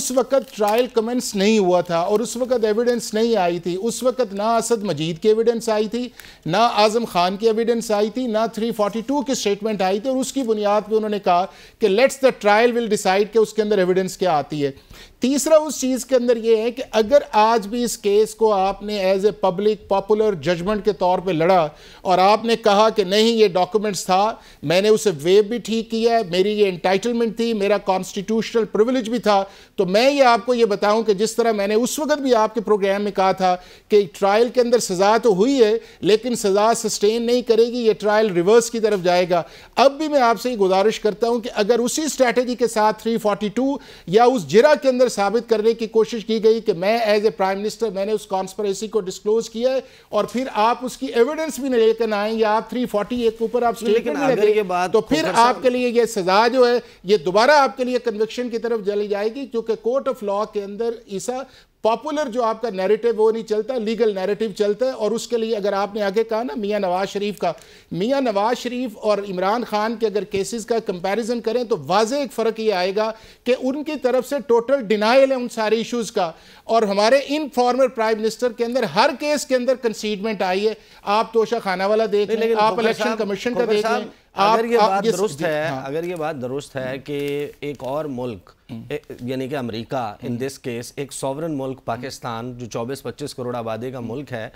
उस वक्त ट्रायल कमेंट्स नहीं हुआ था और उस वक्त एविडेंस नहीं आई थी थी उस वक्त ना असद मजीद की एविडेंस आई थी ना आज़म खान की एविडेंस आई थी ना 342 की स्टेटमेंट आई थी और उसकी बुनियाद पर उन्होंने कहा कि let's the trial will decide के उसके अंदर एविडेंस क्या आती है तीसरा उस चीज के अंदर यह है कि अगर आज भी इस केस को आपने as a public popular judgement के तौर पे लड़ा और आपने कहा कि नहीं ये डॉक्यूमेंट्स था मैंने उसे वेब भी ठीक किया मेरी ये इंटाइटलमेंट थी मेरा कॉन्स्टिट्यूशनल प्रिविलेज भी था तो मैं ये आपको ये बताऊं कि जिस तरह मैंने उस वक्त भी आपके प्रोग्राम में कहा था कि ट्रायल के अंदर सजा तो हुई है लेकिन सजा सस्टेन नहीं करेगी ये ट्रायल रिवर्स की तरफ जाएगा अब भी मैं आपसे गुजारिश करता हूं कि अगर उसी स्ट्रैटेजी के साथ थ्री या उस जिरा के अंदर साबित करने की कोशिश की गई कि मैं एज ए प्राइम मिनिस्टर मैंने उस कॉन्स्परेसी को डिस्क्लोज किया है और फिर आप उसकी एविडेंस भी नहीं लेकर आए या आप थ्री फोर्टी एक ऊपर आप तो फिर आपके लिए यह सजा जो है ये दोबारा आपके लिए कन्विक्शन की तरफ जली जाएगी क्योंकि कोर्ट ऑफ लॉ के अंदर ईसा पॉपुलर जो आपका नैरेटिव वो नहीं चलता लीगल नैरेटिव चलता है और उसके लिए अगर आपने आगे कहा ना मियाँ नवाज शरीफ का मियाँ नवाज शरीफ और इमरान खान के अगर केसेस का कंपैरिजन करें तो वाज एक फ़र्क ये आएगा कि उनकी तरफ से टोटल डिनाइल है उन सारे इश्यूज़ का और हमारे इन फॉर्मर प्राइम मिनिस्टर के अंदर हर केस के अंदर कंसीडमेंट आई है आप तोशा खाना वाला देख लें आप इलेक्शन कमीशन का देख लें अगर ये बात दुरुस्त है हाँ। अगर ये बात दुरुस्त है कि एक और मुल्क हम्म। यानी कि America in hmm. This case एक सॉवरन मुल्क पाकिस्तान जो 24-25 करोड़ आबादी का हम्म। मुल्क है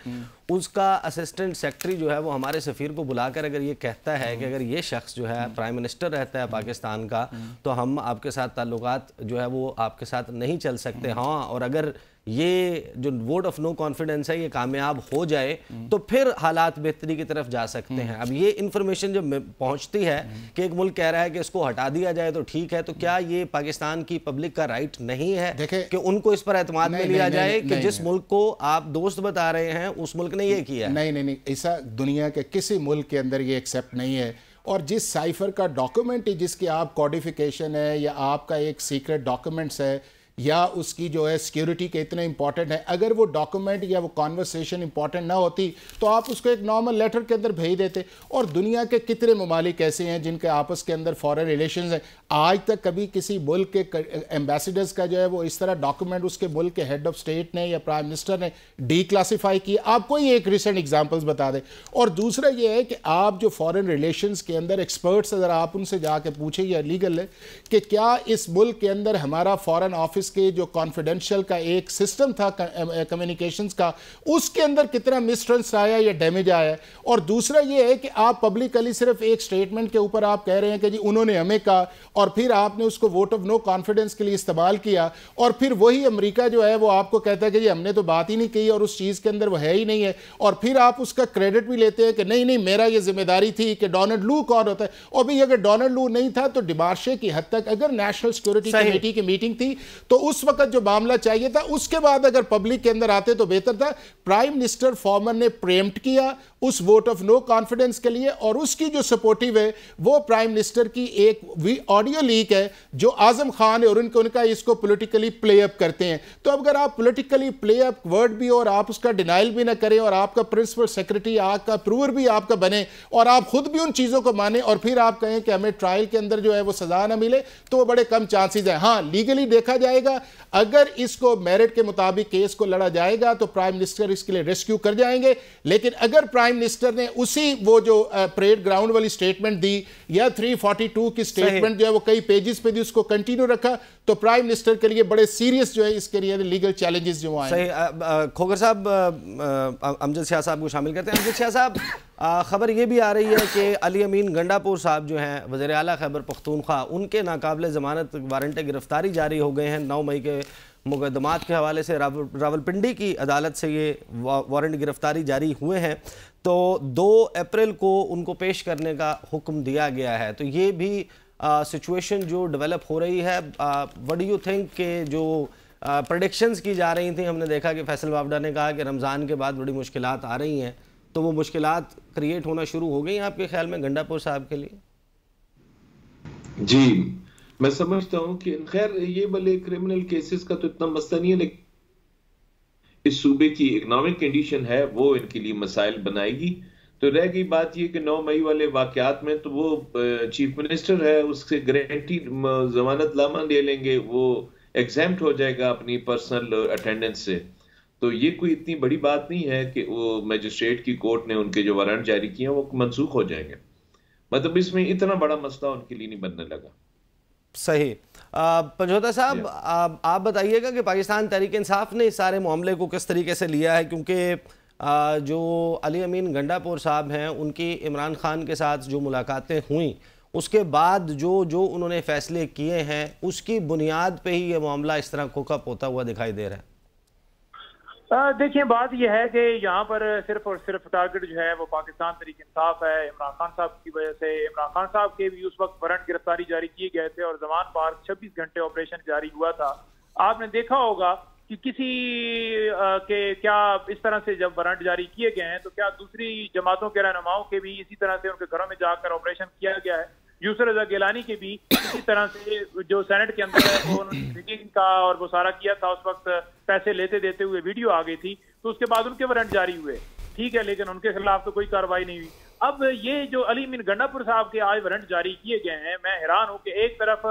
उसका असिस्टेंट सेक्रेटरी जो है वो हमारे सफ़ीर को बुलाकर अगर ये कहता है कि अगर ये शख्स जो है प्राइम मिनिस्टर रहता है पाकिस्तान का तो हम आपके साथ ताल्लुक जो है वो आपके साथ नहीं चल सकते हाँ और अगर ये जो वोट ऑफ नो कॉन्फिडेंस है ये कामयाब हो जाए तो फिर हालात बेहतरी की तरफ जा सकते हैं अब ये इंफॉर्मेशन जब पहुंचती है कि एक मुल्क कह रहा है कि इसको हटा दिया जाए तो ठीक है तो क्या ये पाकिस्तान की पब्लिक का राइट नहीं है कि उनको इस पर एतम में लिया जाए कि जिस मुल्क को आप दोस्त बता रहे हैं उस मुल्क ने ये किया नहीं नहीं नहीं ऐसा दुनिया के किसी मुल्क के अंदर ये एक्सेप्ट नहीं है और जिस साइफर का डॉक्यूमेंट ही जिसकी आप कॉडिफिकेशन है या आपका एक सीक्रेट डॉक्यूमेंट्स है या उसकी जो है सिक्योरिटी के इतने इंपॉर्टेंट है अगर वो डॉक्यूमेंट या वो कॉन्वर्सेशन इंपॉर्टेंट ना होती तो आप उसको एक नॉर्मल लेटर के अंदर भेज देते और दुनिया के कितने ममालिक ऐसे हैं जिनके आपस के अंदर फॉरन रिलेशन हैं आज तक कभी किसी मुल्क के एम्बेसडर्स का जो है वो इस तरह डॉक्यूमेंट उसके मुल्क के हेड ऑफ स्टेट ने या प्राइम मिनिस्टर ने डी क्लासीफाई किया आप कोई एक रिसेंट एग्जाम्पल्स बता दें और दूसरा ये है कि आप जो फॉरन रिलेशन के अंदर एक्सपर्ट्स अगर आप उनसे जाके पूछें या लीगल है कि क्या इस मुल्क के अंदर हमारा फॉरन ऑफिस के जो कॉन्फिडेंशियल का एक सिस्टम था कम्युनिकेशंस eh, eh, का उसके अंदर कितना मिसट्रंस आया या डैमेज आया और दूसरा ये है कि आप पब्लिकली सिर्फ एक स्टेटमेंट के ऊपर आप कह रहे हैं कि जी उन्होंने हमें कहा और फिर आपने उसको वोट ऑफ नो कॉन्फिडेंस के लिए इस्तेमाल किया और फिर वही अमरीका जो है वो आपको कहता है कि जी हमने तो बात ही नहीं की और उस चीज़ के अंदर वो है ही नहीं है और फिर आप उसका क्रेडिट भी लेते हैं कि नहीं नहीं मेरा यह जिम्मेदारी थी कि डोनल्ड लू कौन होता है और भाई अगर डोनल्ड लू नहीं था तो डिमार्शे की हद तक अगर नेशनल सिक्योरिटी कमेटी की मीटिंग थी तो उस वक्त जो मामला चाहिए था उसके बाद अगर पब्लिक के अंदर आते तो बेहतर था प्राइम मिनिस्टर फॉर्मर ने प्रेम्प्ट किया उस वोट ऑफ नो कॉन्फिडेंस के लिए और उसकी जो सपोर्टिव है वो प्राइम मिनिस्टर की एक ऑडियो लीक है जो आजम खान है और उनका उनका इसको पोलिटिकली प्ले अप करते हैं तो अगर आप पोलिटिकली प्ले अप वर्ड भी और आप उसका डिनाइल भी ना करें और आपका प्रिंसिपल सेक्रेटरी आपका प्रूवर भी आपका बने और आप खुद भी उन चीज़ों को माने और फिर आप कहें कि हमें ट्रायल के अंदर जो है वो सजा ना मिले तो वो बड़े कम चांसेस है हाँ लीगली देखा जाएगा अगर इसको मेरिट के मुताबिक केस को लड़ा जाएगा तो प्राइम मिनिस्टर इसके लिए रेस्क्यू कर जाएंगे लेकिन अगर प्राइम प्राइम मिनिस्टर ने उसी वो जो परेड ग्राउंड वाली स्टेटमेंट दी या 342 की स्टेटमेंट जो है वो कई पेजेस पे दी उसको कंटिन्यू रखा तो प्राइम मिनिस्टर के लिए बड़े सीरियस जो है इसके लिए लीगल चैलेंजेस जो आए सही खोगर साहब अमजद शाह साहब को शामिल करते हैं अमजद शाह साहब खबर ये भी आ रही है कि अली अमीन गंडापुर साहब जो हैं वज़र अली खैबर पख्तूनख्वा उनके नाकबले ज़मानत वारंट गिरफ़्तारी जारी हो गए हैं नौ मई के मुकदमात के हवाले से रावल रावलपिंडी की अदालत से ये वारंट गिरफ़्तारी जारी हुए हैं तो दो अप्रैल को उनको पेश करने का हुक्म दिया गया है तो ये भी सिचुएशन जो डेवलप हो रही है वट डू यू थिंक के जो प्रडिक्शंस की जा रही थी हमने देखा कि फैसल बाबडा ने कहा कि रमज़ान के बाद बड़ी मुश्किल आ रही हैं तो वो मुश्किल क्रिएट होना शुरू हो गई आपके ख्याल में गंडापुर साहब के लिए जी मैं समझता हूँ कि खैर ये भले क्रिमिनल केसेस का तो इतना मसला नहीं है लेकिन इस सूबे की इकोनॉमिक कंडीशन है वो इनके लिए मसाइल बनाएगी तो रह गई बात ये कि 9 मई वाले वाकत में तो वो चीफ मिनिस्टर है उससे गारंटी जमानत लामा ले लेंगे वो एग्जाम हो जाएगा अपनी पर्सनल अटेंडेंस से तो ये कोई इतनी बड़ी बात नहीं है कि वो मजिस्ट्रेट की कोर्ट ने उनके जो वारंट जारी किए हैं वो मनसूख हो जाएंगे मतलब इसमें इतना बड़ा मसला उनके लिए नहीं बनने लगा सही पंजोता साहब आप बताइएगा कि पाकिस्तान तहरीक इंसाफ ने इस सारे मामले को किस तरीके से लिया है क्योंकि जो अली अमीन गंडापुर साहब हैं उनकी इमरान खान के साथ जो मुलाकातें हुई उसके बाद जो जो उन्होंने फैसले किए हैं उसकी बुनियाद पे ही ये मामला इस तरह कोकअप होता हुआ दिखाई दे रहा है देखिए बात यह है कि यहाँ पर सिर्फ और सिर्फ टारगेट जो है वो पाकिस्तान तरीक इंसाफ है इमरान खान साहब की वजह से इमरान खान साहब के भी उस वक्त वारंट गिरफ्तारी जारी किए गए थे और जमान पार 26 घंटे ऑपरेशन जारी हुआ था आपने देखा होगा कि किसी के क्या इस तरह से जब वरंट जारी किए गए हैं तो क्या दूसरी जमातों के रहनुमाओं के भी इसी तरह से उनके घरों में जाकर ऑपरेशन किया गया है यूसर रजा गिलानी के भी इसी तरह से जो सेनेट के अंदर है वो उन्होंने का और वो सारा किया था उस वक्त पैसे लेते देते हुए वीडियो आ गई थी तो उसके बाद उनके वारंट जारी हुए ठीक है लेकिन उनके खिलाफ तो कोई कार्रवाई नहीं हुई अब ये जो अली मिन गंडापुर साहब के आज वारंट जारी किए गए हैं मैं हैरान हूं कि एक तरफ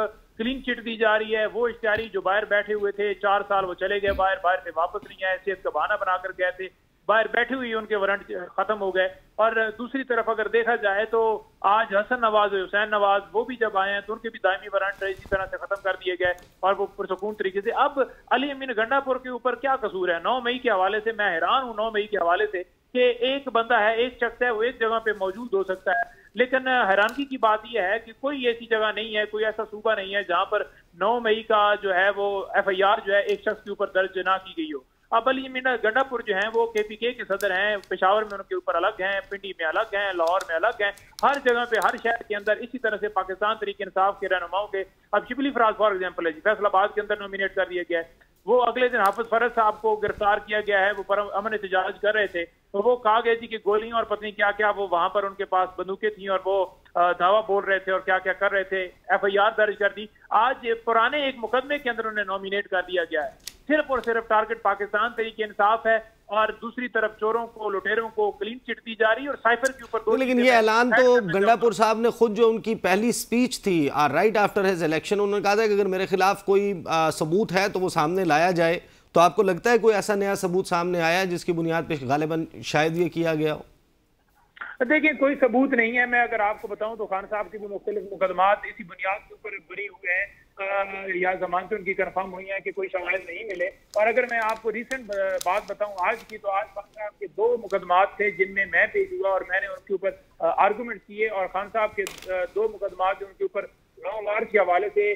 क्लीन चिट दी जा रही है वो इश्तारी जो बाहर बैठे हुए थे चार साल वो चले गए बाहर बाहर से वापस नहीं आए सेहत का बहाना बनाकर गए थे बाहर बैठी हुई उनके वारंट खत्म हो गए और दूसरी तरफ अगर देखा जाए तो आज हसन नवाज और हुसैन नवाज वो भी जब आए हैं तो उनके भी दायमी वारंट इसी तरह से खत्म कर दिए गए और वो पुरसकून तरीके से अब अली अमीन गंडापुर के ऊपर क्या कसूर है नौ मई के हवाले से मैं हैरान हूँ नौ मई के हवाले से कि एक बंदा है एक शख्स है वो एक जगह पे मौजूद हो सकता है लेकिन हैरानगी की बात यह है कि कोई ऐसी जगह नहीं है कोई ऐसा सूबा नहीं है जहां पर नौ मई का जो है वो एफ आई आर जो है एक शख्स के ऊपर दर्ज ना की गई हो अब अली मीना गंडापुर जो है वो के पी के सदर हैं पेशावर में उनके ऊपर अलग हैं पिंडी में अलग हैं लाहौर में अलग हैं हर जगह पे हर शहर के अंदर इसी तरह से पाकिस्तान तरीके इंसाफ के रहनुमाओं के अब शिबली फराज फॉर एग्जाम्पल है जी फैसलाबाद के अंदर नॉमिनेट कर दिया गया है वो अगले दिन हाफिज फरज साहब को गिरफ्तार किया गया है वो परम अमन एहतजाज कर रहे थे तो वो कहा गया जी की गोलियां और पत्नी क्या क्या वो वहां पर उनके पास बंदूकें थी और वो धावा बोल रहे थे और क्या क्या कर रहे थे एफ आई आर दर्ज कर दी आज पुराने एक मुकदमे के अंदर उन्हें नॉमिनेट कर दिया गया है सिर्फ और सिर्फ टारगेट पाकिस्तान तरीके इंसाफ है और दूसरी तरफ चोरों को लुटेरों को क्लीन चिट दी जा रही है और साइफर के ऊपर लेकिन ये ऐलान तो गंडापुर साहब ने खुद जो उनकी पहली स्पीच थी राइट आफ्टर हिज इलेक्शन उन्होंने कहा था कि अगर मेरे खिलाफ कोई सबूत है तो वो सामने लाया जाए तो आपको लगता है कोई ऐसा नया सबूत सामने आया है जिसकी बुनियाद पर गालिबा शायद ये किया गया हो देखिए कोई सबूत नहीं है मैं अगर आपको बताऊं तो खान साहब के भी मुख्तलिफ मुकदमात इसी बुनियाद के ऊपर बने हुए हैं या जमानतें उनकी कन्फर्म हुई है कि कोई शवाहद नहीं मिले और अगर मैं आपको रिसेंट बात बताऊं आज की तो आज खान साहब के दो मुकदमात थे जिनमें मैं पेश हुआ और मैंने उनके ऊपर आर्गूमेंट किए और खान साहब के दो मुकदमात उनके ऊपर नौ मार्च के हवाले से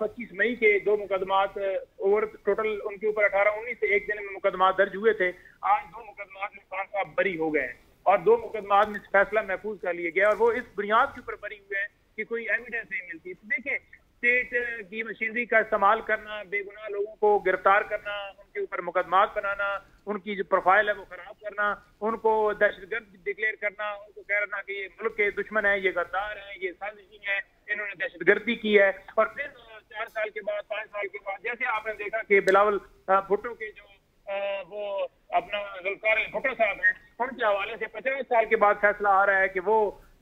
पच्चीस मई के दो मुकदमात ओवर टोटल उनके ऊपर अठारह उन्नीस से एक दिन में मुकदमा दर्ज हुए थे आज दो मुकदमात में खान साहब बरी हो गए हैं और दो मुकदमात में फैसला महफूज कर लिए गया और वो इस बुनियाद के ऊपर बरी हुए हैं कि कोई एविडेंस नहीं मिलती तो देखिए स्टेट uh, की मशीनरी का इस्तेमाल करना बेगुनाह लोगों को गिरफ्तार करना उनके ऊपर मुकदमा बनाना उनकी जो प्रोफाइल है वो खराब करना उनको दहशतगर्द डिक्लेयर करना उनको रहा कि ये मुल्क के दुश्मन है ये गद्दार है ये साजिशी है इन्होंने दहशतगर्दी की है और फिर uh, चार साल के बाद पाँच साल के बाद जैसे आपने देखा कि बिलावल uh, भुट्टो के जो वो अपना जुल्कार भुट्टो साहब है उनके हवाले से पचास साल के बाद फैसला आ रहा है कि वो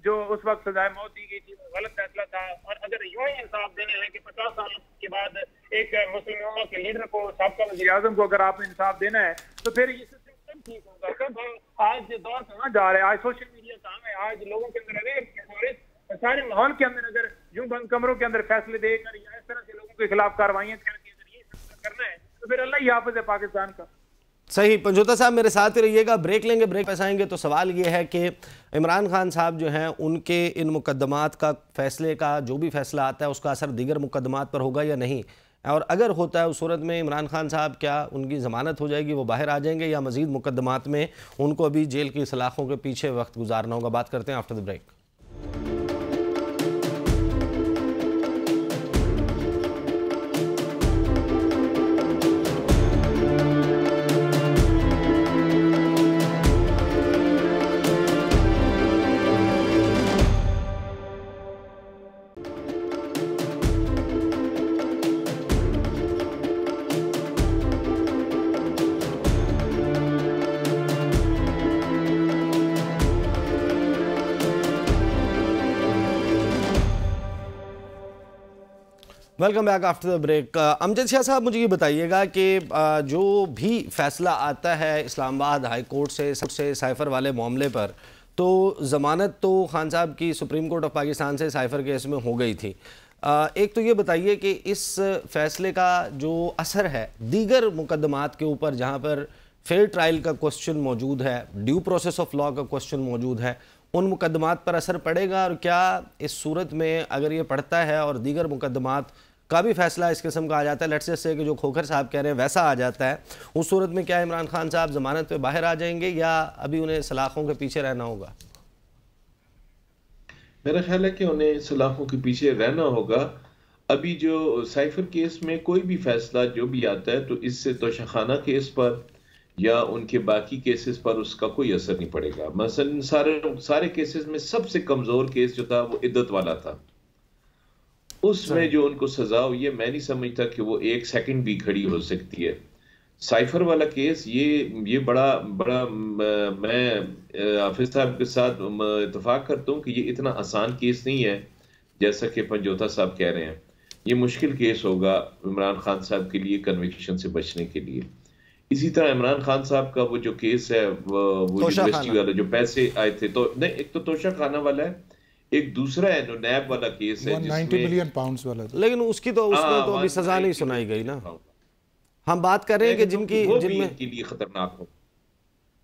जो उस वक्त सजाए मौत दी गई थी वो गलत फैसला था और अगर यूं ही इंसाफ देने हैं कि पचास साल के बाद एक मुस्लिम उमा के लीडर को सबका वजी आजम को अगर आपने इंसाफ देना है तो फिर ये सिस्टम कब ठीक होगा कब आज दौर कहाँ जा रहे हैं आज सोशल मीडिया काम है आज लोगों के अंदर अवेयर सारे माहौल के अंदर अगर यूं बंद कमरों के अंदर फैसले देकर या इस तरह से लोगों के खिलाफ कार्रवाई करके अगर ये करना है तो फिर अल्लाह ही हाफिज है पाकिस्तान का सही पंजोता साहब मेरे साथ ही रहिएगा ब्रेक लेंगे ब्रेक पैसा आएंगे तो सवाल ये है कि इमरान खान साहब जो हैं उनके इन मुकदमात का फैसले का जो भी फैसला आता है उसका असर दीगर मुकदमात पर होगा या नहीं और अगर होता है उस सूरत में इमरान खान साहब क्या उनकी ज़मानत हो जाएगी वो बाहर आ जाएंगे या मजीद मुकदमात में उनको अभी जेल की सलाखों के पीछे वक्त गुजारना होगा बात करते हैं after the break welcome back after the break Amjad Shah साहब मुझे ये बताइएगा कि uh, जो भी फैसला आता है इस्लामाबाद हाई कोर्ट से सबसे साइफर वाले मामले पर तो ज़मानत तो खान साहब की सुप्रीम कोर्ट ऑफ पाकिस्तान से साइफर केस में हो गई थी uh, एक तो ये बताइए कि इस फैसले का जो असर है दीगर मुकदमात के ऊपर जहाँ पर फेयर ट्रायल का क्वेश्चन मौजूद है ड्यू प्रोसेस ऑफ लॉ का क्वेश्चन मौजूद है उन मुकदमात पर असर पड़ेगा और क्या इस सूरत में अगर ये पड़ता है और दीगर मुकदमात का भी फैसला इस किस्म का आ जाता है लेट्स जैसे कि जो खोखर साहब कह रहे हैं वैसा आ जाता है उस सूरत में क्या इमरान खान साहब ज़मानत पे बाहर आ जाएंगे या अभी उन्हें सलाखों के पीछे रहना होगा मेरा ख्याल है कि उन्हें सलाखों के पीछे रहना होगा अभी जो साइफर केस में कोई भी फैसला जो भी आता है तो इससे तोशाखाना केस पर या उनके बाकी केसेस पर उसका कोई असर नहीं पड़ेगा मसलन सारे सारे केसेस में सबसे कमज़ोर केस जो था वो इद्दत वाला था उसमें जो उनको सजा हुई है मैं नहीं समझता कि वो एक सेकंड भी खड़ी हो सकती है साइफर वाला केस ये ये बड़ा बड़ा मैं हाफिज साहब के साथ इतफाक करता हूँ कि ये इतना आसान केस नहीं है जैसा कि पंजोता साहब कह रहे हैं ये मुश्किल केस होगा इमरान खान साहब के लिए कन्विक्शन से बचने के लिए इसी तरह इमरान खान साहब का वो जो केस है वो यूनिवर्सिटी वाला जो पैसे आए थे तो नहीं एक तो तोशा खाना वाला है एक दूसरा है नैब वाला केस है मिलियन पाउंड्स वाला लेकिन उसकी तो उसमें हाँ, तो अभी हाँ, सजा नहीं सुनाई गई ना हम बात कर रहे हैं कि जिनकी जिनमें के लिए खतरनाक हो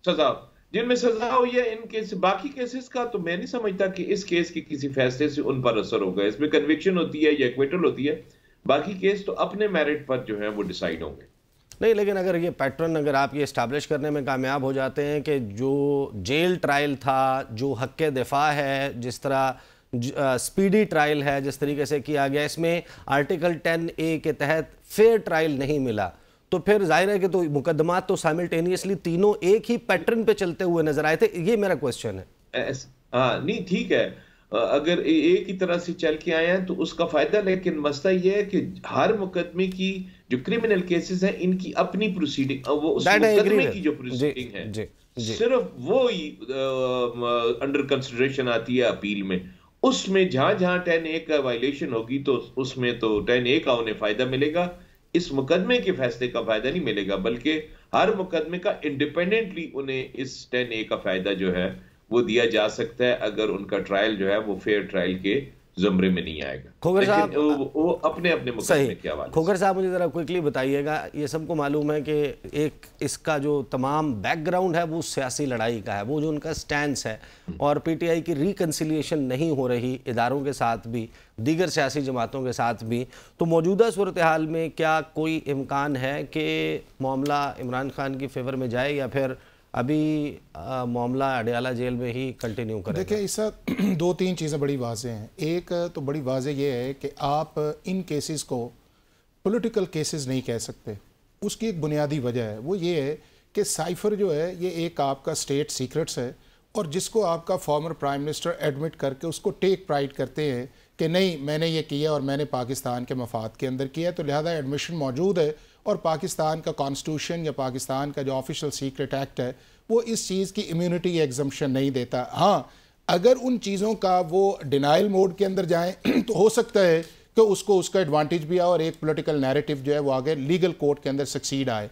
सजा जिनमें सजा हुई है इन केस बाकी केसेस का तो मैं नहीं समझता कि इस केस के किसी फैसले से उन पर असर होगा इसमें कन्विक्शन होती है या इक्वेटल होती है बाकी केस तो अपने मेरिट पर जो है वो डिसाइड होंगे नहीं लेकिन अगर ये पैटर्न अगर आप ये इस्टेब्लिश करने में कामयाब हो जाते हैं कि जो जेल ट्रायल था जो हक दिफा है जिस तरह स्पीडी ट्रायल है जिस तरीके से किया गया इसमें आर्टिकल टेन ए के तहत फेयर ट्रायल नहीं मिला तो फिर जाहिर है कि तो मुकदमा तो साइमल्टेनियसली तीनों एक ही पैटर्न पे चलते हुए नजर आए थे ये मेरा क्वेश्चन है आ, हाँ, नहीं ठीक है अगर एक ही तरह से चल के आए हैं तो उसका फ़ायदा लेकिन मसला यह है कि हर मुकदमे की जो क्रिमिनल केसेस हैं इनकी अपनी प्रोसीडिंग वो उस मुकदमे की जो प्रोसीडिंग है जे, जे, सिर्फ वो ही अंडर कंसिडरेशन आती है अपील में उसमें जहां जहां टेन ए का वायलेशन होगी तो उसमें तो टेन ए का उन्हें फायदा मिलेगा इस मुकदमे के फैसले का फायदा नहीं मिलेगा बल्कि हर मुकदमे का इंडिपेंडेंटली उन्हें इस टेन ए का फायदा जो है वो दिया जा सकता है अगर उनका ट्रायल जो है वो फेयर ट्रायल के जुमरे में नहीं आएगा खोगर साहब वो, वो अपने अपने सही क्या खोगर साहब मुझे ज़रा क्विकली बताइएगा ये सबको मालूम है कि एक इसका जो तमाम बैकग्राउंड है वो सियासी लड़ाई का है वो जो उनका स्टैंड है और पीटीआई की रिकनसिलियेशन नहीं हो रही इदारों के साथ भी दीगर सियासी जमातों के साथ भी तो मौजूदा सूरत हाल में क्या कोई इम्कान है कि मामला इमरान खान की फेवर में जाए या फिर अभी मामला अडयाला जेल में ही कंटिन्यू कर देखिए इस दो तीन चीज़ें बड़ी वाजें हैं एक तो बड़ी वाजह यह है कि आप इन केसेस को पॉलिटिकल केसेस नहीं कह सकते उसकी एक बुनियादी वजह है वो ये है कि साइफर जो है ये एक आपका स्टेट सीक्रेट्स है और जिसको आपका फॉर्मर प्राइम मिनिस्टर एडमिट करके उसको टेक प्राइड करते हैं कि नहीं मैंने ये किया और मैंने पाकिस्तान के मफाद के अंदर किया तो लिहाजा एडमिशन मौजूद है और पाकिस्तान का कॉन्स्टिट्यूशन या पाकिस्तान का जो ऑफिशियल सीक्रेट एक्ट है वो इस चीज़ की इम्यूनिटी एग्जम्पन नहीं देता हाँ अगर उन चीज़ों का वो डिनाइल मोड के अंदर जाएं तो हो सकता है कि उसको उसका एडवांटेज भी आए और एक पॉलिटिकल नैरेटिव जो है वो आगे लीगल कोर्ट के अंदर सक्सीड आए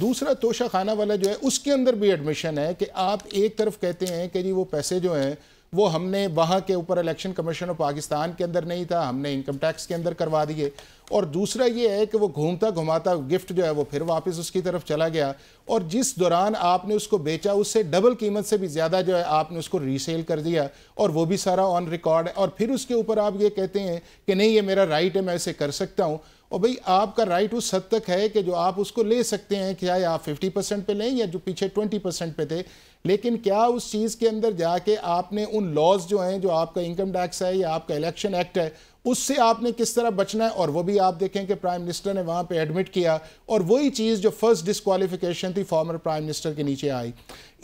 दूसरा तोशा खाना वाला जो है उसके अंदर भी एडमिशन है कि आप एक तरफ कहते हैं कि जी वो पैसे जो हैं वो हमने वहाँ के ऊपर इलेक्शन कमीशन ऑफ पाकिस्तान के अंदर नहीं था हमने इनकम टैक्स के अंदर करवा दिए और दूसरा ये है कि वो घूमता घुमाता गिफ्ट जो है वो फिर वापस उसकी तरफ चला गया और जिस दौरान आपने उसको बेचा उससे डबल कीमत से भी ज़्यादा जो है आपने उसको रीसेल कर दिया और वो भी सारा ऑन रिकॉर्ड है और फिर उसके ऊपर आप ये कहते हैं कि नहीं ये मेरा राइट है मैं इसे कर सकता हूँ और भाई आपका राइट उस हद तक है कि जो आप उसको ले सकते हैं चाहे हाँ, आप फिफ्टी परसेंट पर लें या जो पीछे ट्वेंटी परसेंट पे थे लेकिन क्या उस चीज़ के अंदर जाके आपने उन लॉज जो हैं जो आपका इनकम टैक्स है या आपका इलेक्शन एक्ट है उससे आपने किस तरह बचना है और वो भी आप देखें कि प्राइम मिनिस्टर ने वहाँ पे एडमिट किया और वही चीज़ जो फर्स्ट डिसक्वालिफिकेशन थी फॉर्मर प्राइम मिनिस्टर के नीचे आई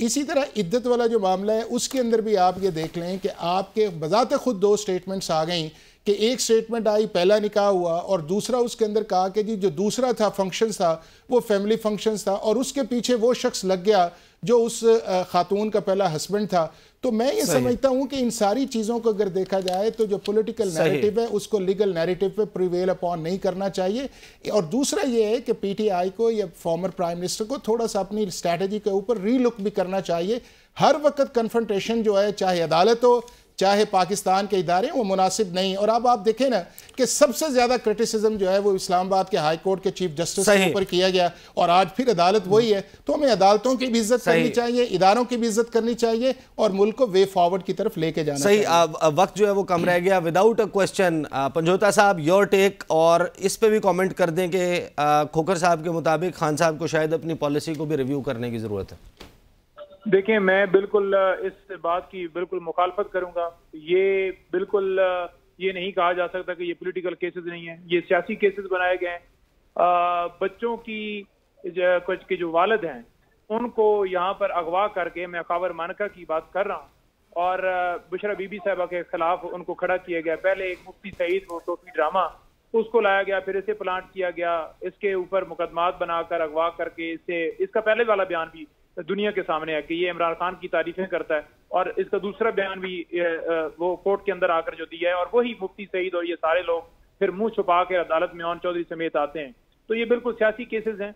इसी तरह इद्दत वाला जो मामला है उसके अंदर भी आप ये देख लें कि आपके बजाते खुद दो स्टेटमेंट्स आ गई कि एक स्टेटमेंट आई पहला निकाह हुआ और दूसरा उसके अंदर कहा कि जी जो दूसरा था फंक्शन था वो फैमिली फंक्शन था और उसके पीछे वो शख्स लग गया जो उस खातून का पहला हस्बैंड था तो मैं ये समझता हूं कि इन सारी चीज़ों को अगर देखा जाए तो जो पॉलिटिकल नैरेटिव है उसको लीगल नैरेटिव पे प्रिवेल अपॉन नहीं करना चाहिए और दूसरा ये है कि पीटीआई को या फॉर्मर प्राइम मिनिस्टर को थोड़ा सा अपनी स्ट्रैटेजी के ऊपर रीलुक भी करना चाहिए हर वक्त कन्फ्रंटेशन जो है चाहे अदालत हो चाहे पाकिस्तान के इदारे वो मुनासिब नहीं और अब आप देखें ना कि सबसे ज़्यादा क्रिटिसिज्म जो है वो इस्लामाबाद के हाई कोर्ट के चीफ जस्टिस के ऊपर किया गया और आज फिर अदालत वही है तो हमें अदालतों की भी इज्जत करनी चाहिए इदारों की भी इज्जत करनी चाहिए और मुल्क को वे फॉरवर्ड की तरफ लेके जाना सही वक्त जो है वो कम रह गया विदाउट अ क्वेश्चन पंजोता साहब योर टेक और इस पर भी कॉमेंट कर दें कि खोखर साहब के मुताबिक खान साहब को शायद अपनी पॉलिसी को भी रिव्यू करने की ज़रूरत है देखिए मैं बिल्कुल इस बात की बिल्कुल मुखालफत करूंगा ये बिल्कुल ये नहीं कहा जा सकता कि ये पॉलिटिकल केसेस नहीं है ये सियासी केसेस बनाए गए हैं बच्चों की कुछ के जो वालद हैं उनको यहाँ पर अगवा करके मैं कावर मानका की बात कर रहा हूँ और बुशरा बीबी साहबा के खिलाफ उनको खड़ा किया गया पहले एक मुफ्ती सईद वो टोपी ड्रामा उसको लाया गया फिर इसे प्लांट किया गया इसके ऊपर मुकदमात बनाकर अगवा करके इसे इसका पहले वाला बयान भी दुनिया के सामने है कि ये इमरान खान की तारीफें करता है और इसका दूसरा बयान भी वो कोर्ट के अंदर आकर जो दिया है और वही मुफ्ती सईद और ये सारे लोग फिर मुंह छुपा के अदालत में ओन चौधरी समेत आते हैं तो ये बिल्कुल सियासी केसेस हैं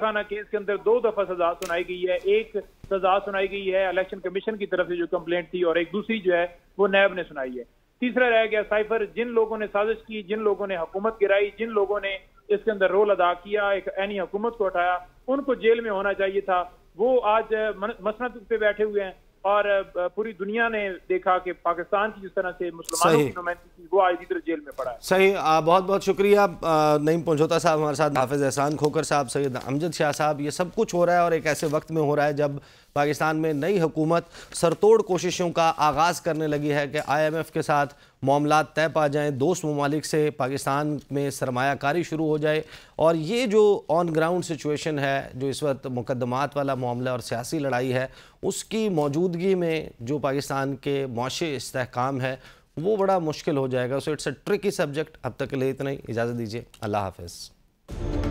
खाना केस के अंदर दो दफा सजा सुनाई गई है एक सजा सुनाई गई है इलेक्शन कमीशन की तरफ से जो कंप्लेंट थी और एक दूसरी जो है वो नैब ने सुनाई है तीसरा रह गया साइफर जिन लोगों ने साजिश की जिन लोगों ने हुकूमत गिराई जिन लोगों ने इसके अंदर रोल अदा किया एक एनी हुकूमत को उठाया उनको जेल में होना चाहिए था वो आज मसनत पे बैठे हुए हैं और पूरी दुनिया ने देखा कि पाकिस्तान की जिस तरह से मुसलमानों की वो आज इधर जेल में पड़ा है सही आ, बहुत बहुत शुक्रिया नईम पंजोता साहब हमारे साथ हाफिज़ एहसान खोकर साहब सैयद अमजद शाह साहब ये सब कुछ हो रहा है और एक ऐसे वक्त में हो रहा है जब पाकिस्तान में नई हुकूमत सरतोड़ कोशिशों का आगाज़ करने लगी है कि आईएमएफ के साथ मामला तय पा जाएँ दोस्त ममालिक से पाकिस्तान में सरमाकारी शुरू हो जाए और ये जो ऑन ग्राउंड सिचुएशन है जो इस वक्त मुकदमात वाला मामला और सियासी लड़ाई है उसकी मौजूदगी में जो पाकिस्तान के मुशी इसकाम है वो बड़ा मुश्किल हो जाएगा so it's a tricky subject अब तक के लिए इतना ही इजाज़त दीजिए अल्लाह हाफिज़